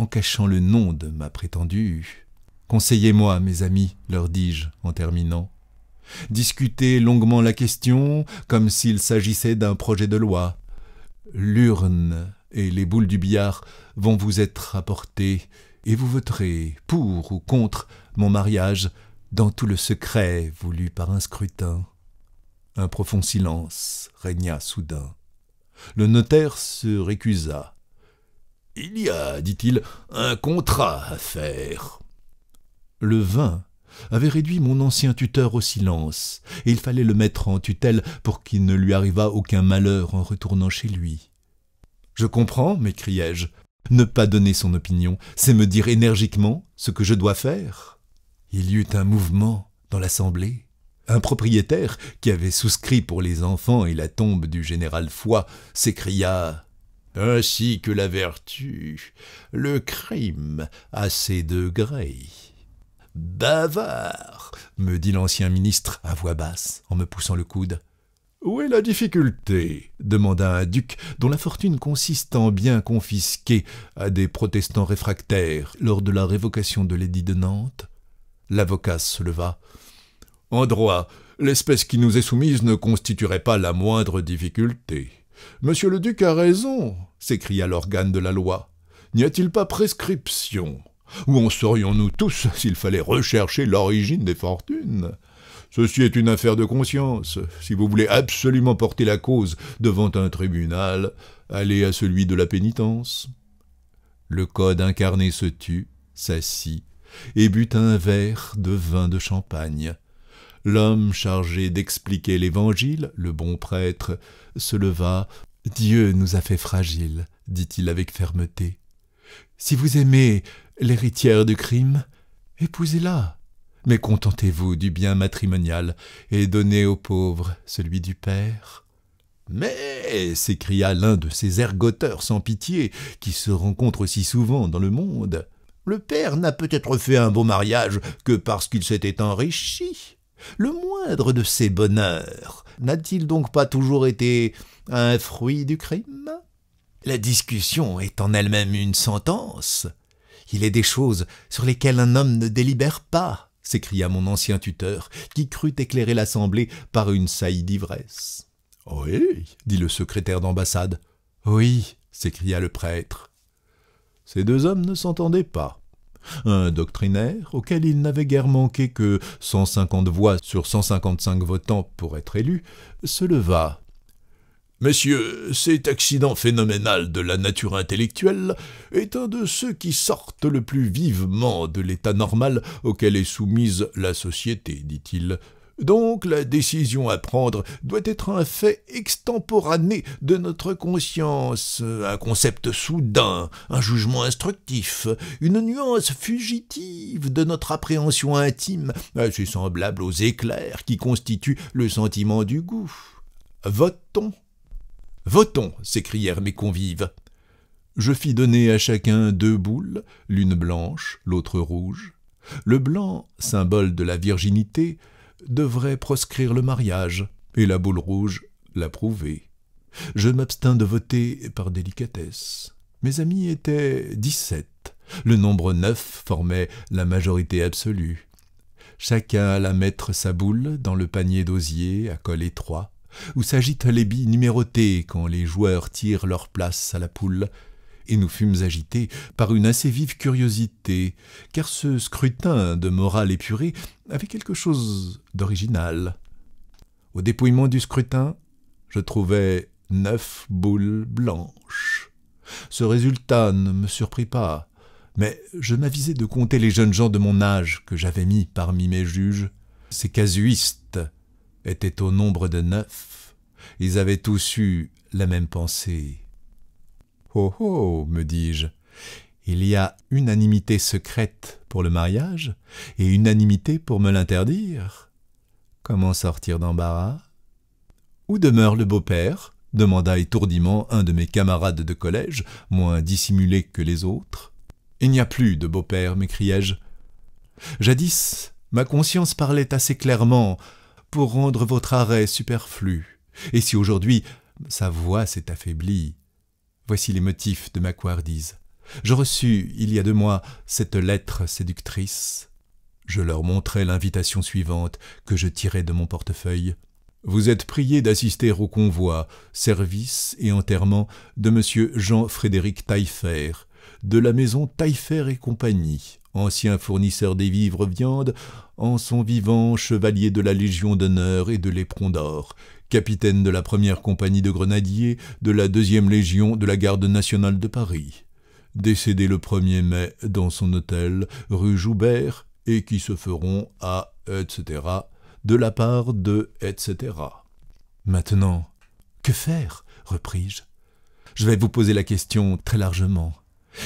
en cachant le nom de ma prétendue. Conseillez-moi, mes amis, leur dis-je en terminant. Discutez longuement la question, comme s'il s'agissait d'un projet de loi. L'urne et les boules du billard vont vous être apportées, et vous voterez pour ou contre mon mariage dans tout le secret voulu par un scrutin. Un profond silence régna soudain. Le notaire se récusa. Il y a, dit-il, un contrat à faire. Le vin avait réduit mon ancien tuteur au silence, et il fallait le mettre en tutelle pour qu'il ne lui arrivât aucun malheur en retournant chez lui. Je comprends, m'écriai-je. Ne pas donner son opinion, c'est me dire énergiquement ce que je dois faire. Il y eut un mouvement dans l'assemblée. Un propriétaire, qui avait souscrit pour les enfants et la tombe du général Foy, s'écria ainsi que la vertu, le crime à ses degrés. Bavard, me dit l'ancien ministre à voix basse, en me poussant le coude. Où est la difficulté demanda un duc dont la fortune consiste en biens confisqués à des protestants réfractaires lors de la révocation de l'édit de Nantes. L'avocat se leva. En droit, l'espèce qui nous est soumise ne constituerait pas la moindre difficulté. Monsieur le duc a raison, s'écria l'organe de la loi. N'y a-t-il pas prescription Où en serions-nous tous s'il fallait rechercher l'origine des fortunes Ceci est une affaire de conscience. Si vous voulez absolument porter la cause devant un tribunal, allez à celui de la pénitence. Le code incarné se tut, s'assit, et but un verre de vin de champagne. L'homme chargé d'expliquer l'Évangile, le bon prêtre, se leva. Dieu nous a fait fragiles, dit-il avec fermeté. Si vous aimez l'héritière du crime, épousez-la. Mais contentez-vous du bien matrimonial et donnez aux pauvres celui du Père. Mais s'écria l'un de ces ergoteurs sans pitié qui se rencontrent si souvent dans le monde, le Père n'a peut-être fait un beau mariage que parce qu'il s'était enrichi. Le moindre de ces bonheurs n'a-t-il donc pas toujours été un fruit du crime La discussion est en elle-même une sentence. Il est des choses sur lesquelles un homme ne délibère pas, s'écria mon ancien tuteur, qui crut éclairer l'assemblée par une saillie d'ivresse. Oui, dit le secrétaire d'ambassade. Oui, s'écria le prêtre. Ces deux hommes ne s'entendaient pas un doctrinaire auquel il n'avait guère manqué que cent cinquante voix sur cent cinquante-cinq votants pour être élu, se leva. Messieurs, cet accident phénoménal de la nature intellectuelle est un de ceux qui sortent le plus vivement de l'état normal auquel est soumise la société, dit-il. Donc la décision à prendre doit être un fait extemporané de notre conscience, un concept soudain, un jugement instructif, une nuance fugitive de notre appréhension intime, assez semblable aux éclairs qui constituent le sentiment du goût. Votons Votons s'écrièrent mes convives. Je fis donner à chacun deux boules, l'une blanche, l'autre rouge. Le blanc, symbole de la virginité, devrait proscrire le mariage, et la boule rouge l'approuvait. Je m'abstins de voter par délicatesse. Mes amis étaient dix-sept. Le nombre neuf formait la majorité absolue. Chacun alla mettre sa boule dans le panier d'osier à col étroit, où s'agitent les billes numérotées quand les joueurs tirent leur place à la poule et nous fûmes agités par une assez vive curiosité, car ce scrutin de morale épurée avait quelque chose d'original. Au dépouillement du scrutin, je trouvai neuf boules blanches. Ce résultat ne me surprit pas, mais je m'avisai de compter les jeunes gens de mon âge que j'avais mis parmi mes juges. Ces casuistes étaient au nombre de neuf. Ils avaient tous eu la même pensée. Oh oh me dis-je, il y a unanimité secrète pour le mariage et unanimité pour me l'interdire. Comment sortir d'embarras Où demeure le beau-père demanda étourdiment un de mes camarades de collège, moins dissimulé que les autres. Il n'y a plus de beau-père, m'écriai-je. Jadis, ma conscience parlait assez clairement pour rendre votre arrêt superflu, et si aujourd'hui sa voix s'est affaiblie, Voici les motifs de ma couardise. Je reçus, il y a deux mois, cette lettre séductrice. Je leur montrai l'invitation suivante que je tirai de mon portefeuille. Vous êtes prié d'assister au convoi, service et enterrement de M. Jean-Frédéric Taillefer, de la maison Taillefer et compagnie, ancien fournisseur des vivres viandes, en son vivant chevalier de la Légion d'honneur et de l'éperon d'or, capitaine de la première compagnie de grenadiers de la deuxième légion de la garde nationale de Paris, décédé le 1er mai dans son hôtel rue Joubert et qui se feront à etc. de la part de etc. Maintenant, que faire repris-je. Je vais vous poser la question très largement.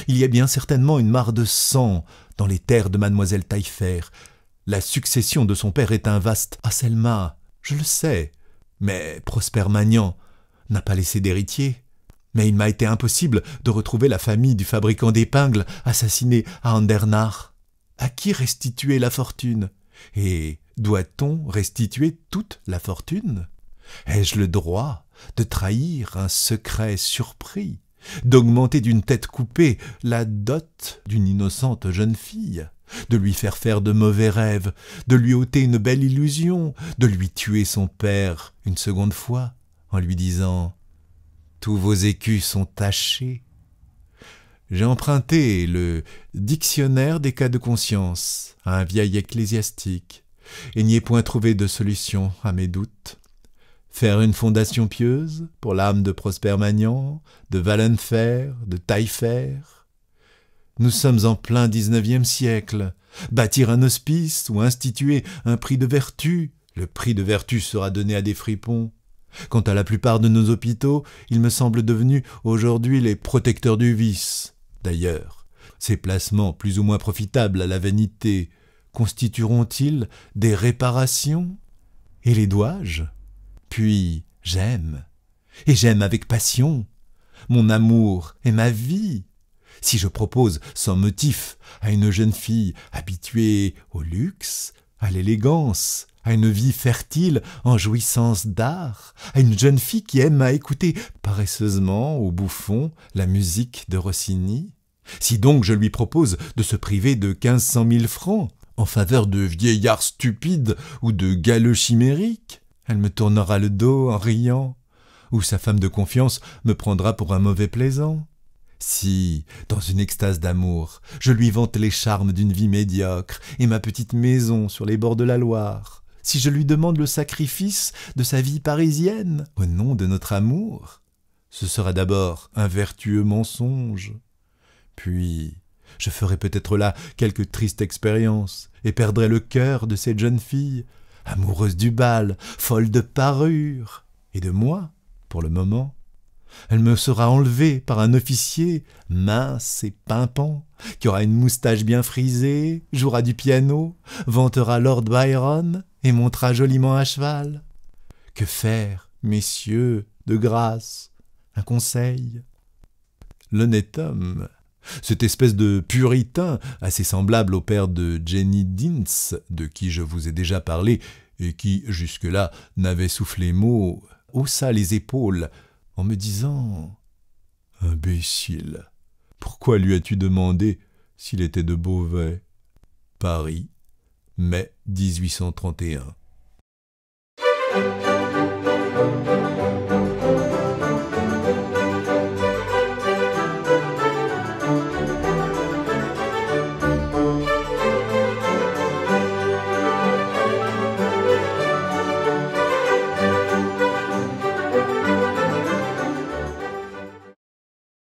Il y a bien certainement une mare de sang dans les terres de mademoiselle Taillefer. La succession de son père est un vaste Asselma. je le sais, mais Prosper Magnan n'a pas laissé d'héritier. Mais il m'a été impossible de retrouver la famille du fabricant d'épingles assassiné à Andernach. À qui restituer la fortune Et doit-on restituer toute la fortune Ai-je le droit de trahir un secret surpris d'augmenter d'une tête coupée la dot d'une innocente jeune fille, de lui faire faire de mauvais rêves, de lui ôter une belle illusion, de lui tuer son père une seconde fois en lui disant ⁇ Tous vos écus sont tachés ⁇ J'ai emprunté le Dictionnaire des cas de conscience à un vieil ecclésiastique et n'y ai point trouvé de solution à mes doutes faire une fondation pieuse pour l'âme de Prosper Magnan, de Valenfer, de Taillefer. Nous sommes en plein XIXe siècle. Bâtir un hospice ou instituer un prix de vertu, le prix de vertu sera donné à des fripons. Quant à la plupart de nos hôpitaux, ils me semblent devenus aujourd'hui les protecteurs du vice. D'ailleurs, ces placements plus ou moins profitables à la vanité constitueront-ils des réparations Et les dois-je puis j'aime, et j'aime avec passion. Mon amour est ma vie. Si je propose sans motif à une jeune fille habituée au luxe, à l'élégance, à une vie fertile en jouissance d'art, à une jeune fille qui aime à écouter paresseusement au bouffon la musique de Rossini, si donc je lui propose de se priver de quinze cent mille francs en faveur de vieillards stupides ou de galeux chimériques, elle me tournera le dos en riant, ou sa femme de confiance me prendra pour un mauvais plaisant. Si, dans une extase d'amour, je lui vante les charmes d'une vie médiocre et ma petite maison sur les bords de la Loire, si je lui demande le sacrifice de sa vie parisienne au nom de notre amour, ce sera d'abord un vertueux mensonge. Puis, je ferai peut-être là quelque triste expérience et perdrai le cœur de cette jeune fille amoureuse du bal, folle de parure, et de moi, pour le moment. Elle me sera enlevée par un officier, mince et pimpant, qui aura une moustache bien frisée, jouera du piano, vantera Lord Byron et montera joliment à cheval. Que faire, messieurs, de grâce Un conseil L'honnête homme cette espèce de puritain, assez semblable au père de Jenny Deans, de qui je vous ai déjà parlé, et qui, jusque-là, n'avait soufflé mot, haussa les épaules en me disant Imbécile, pourquoi lui as-tu demandé s'il était de Beauvais Paris, mai 1831.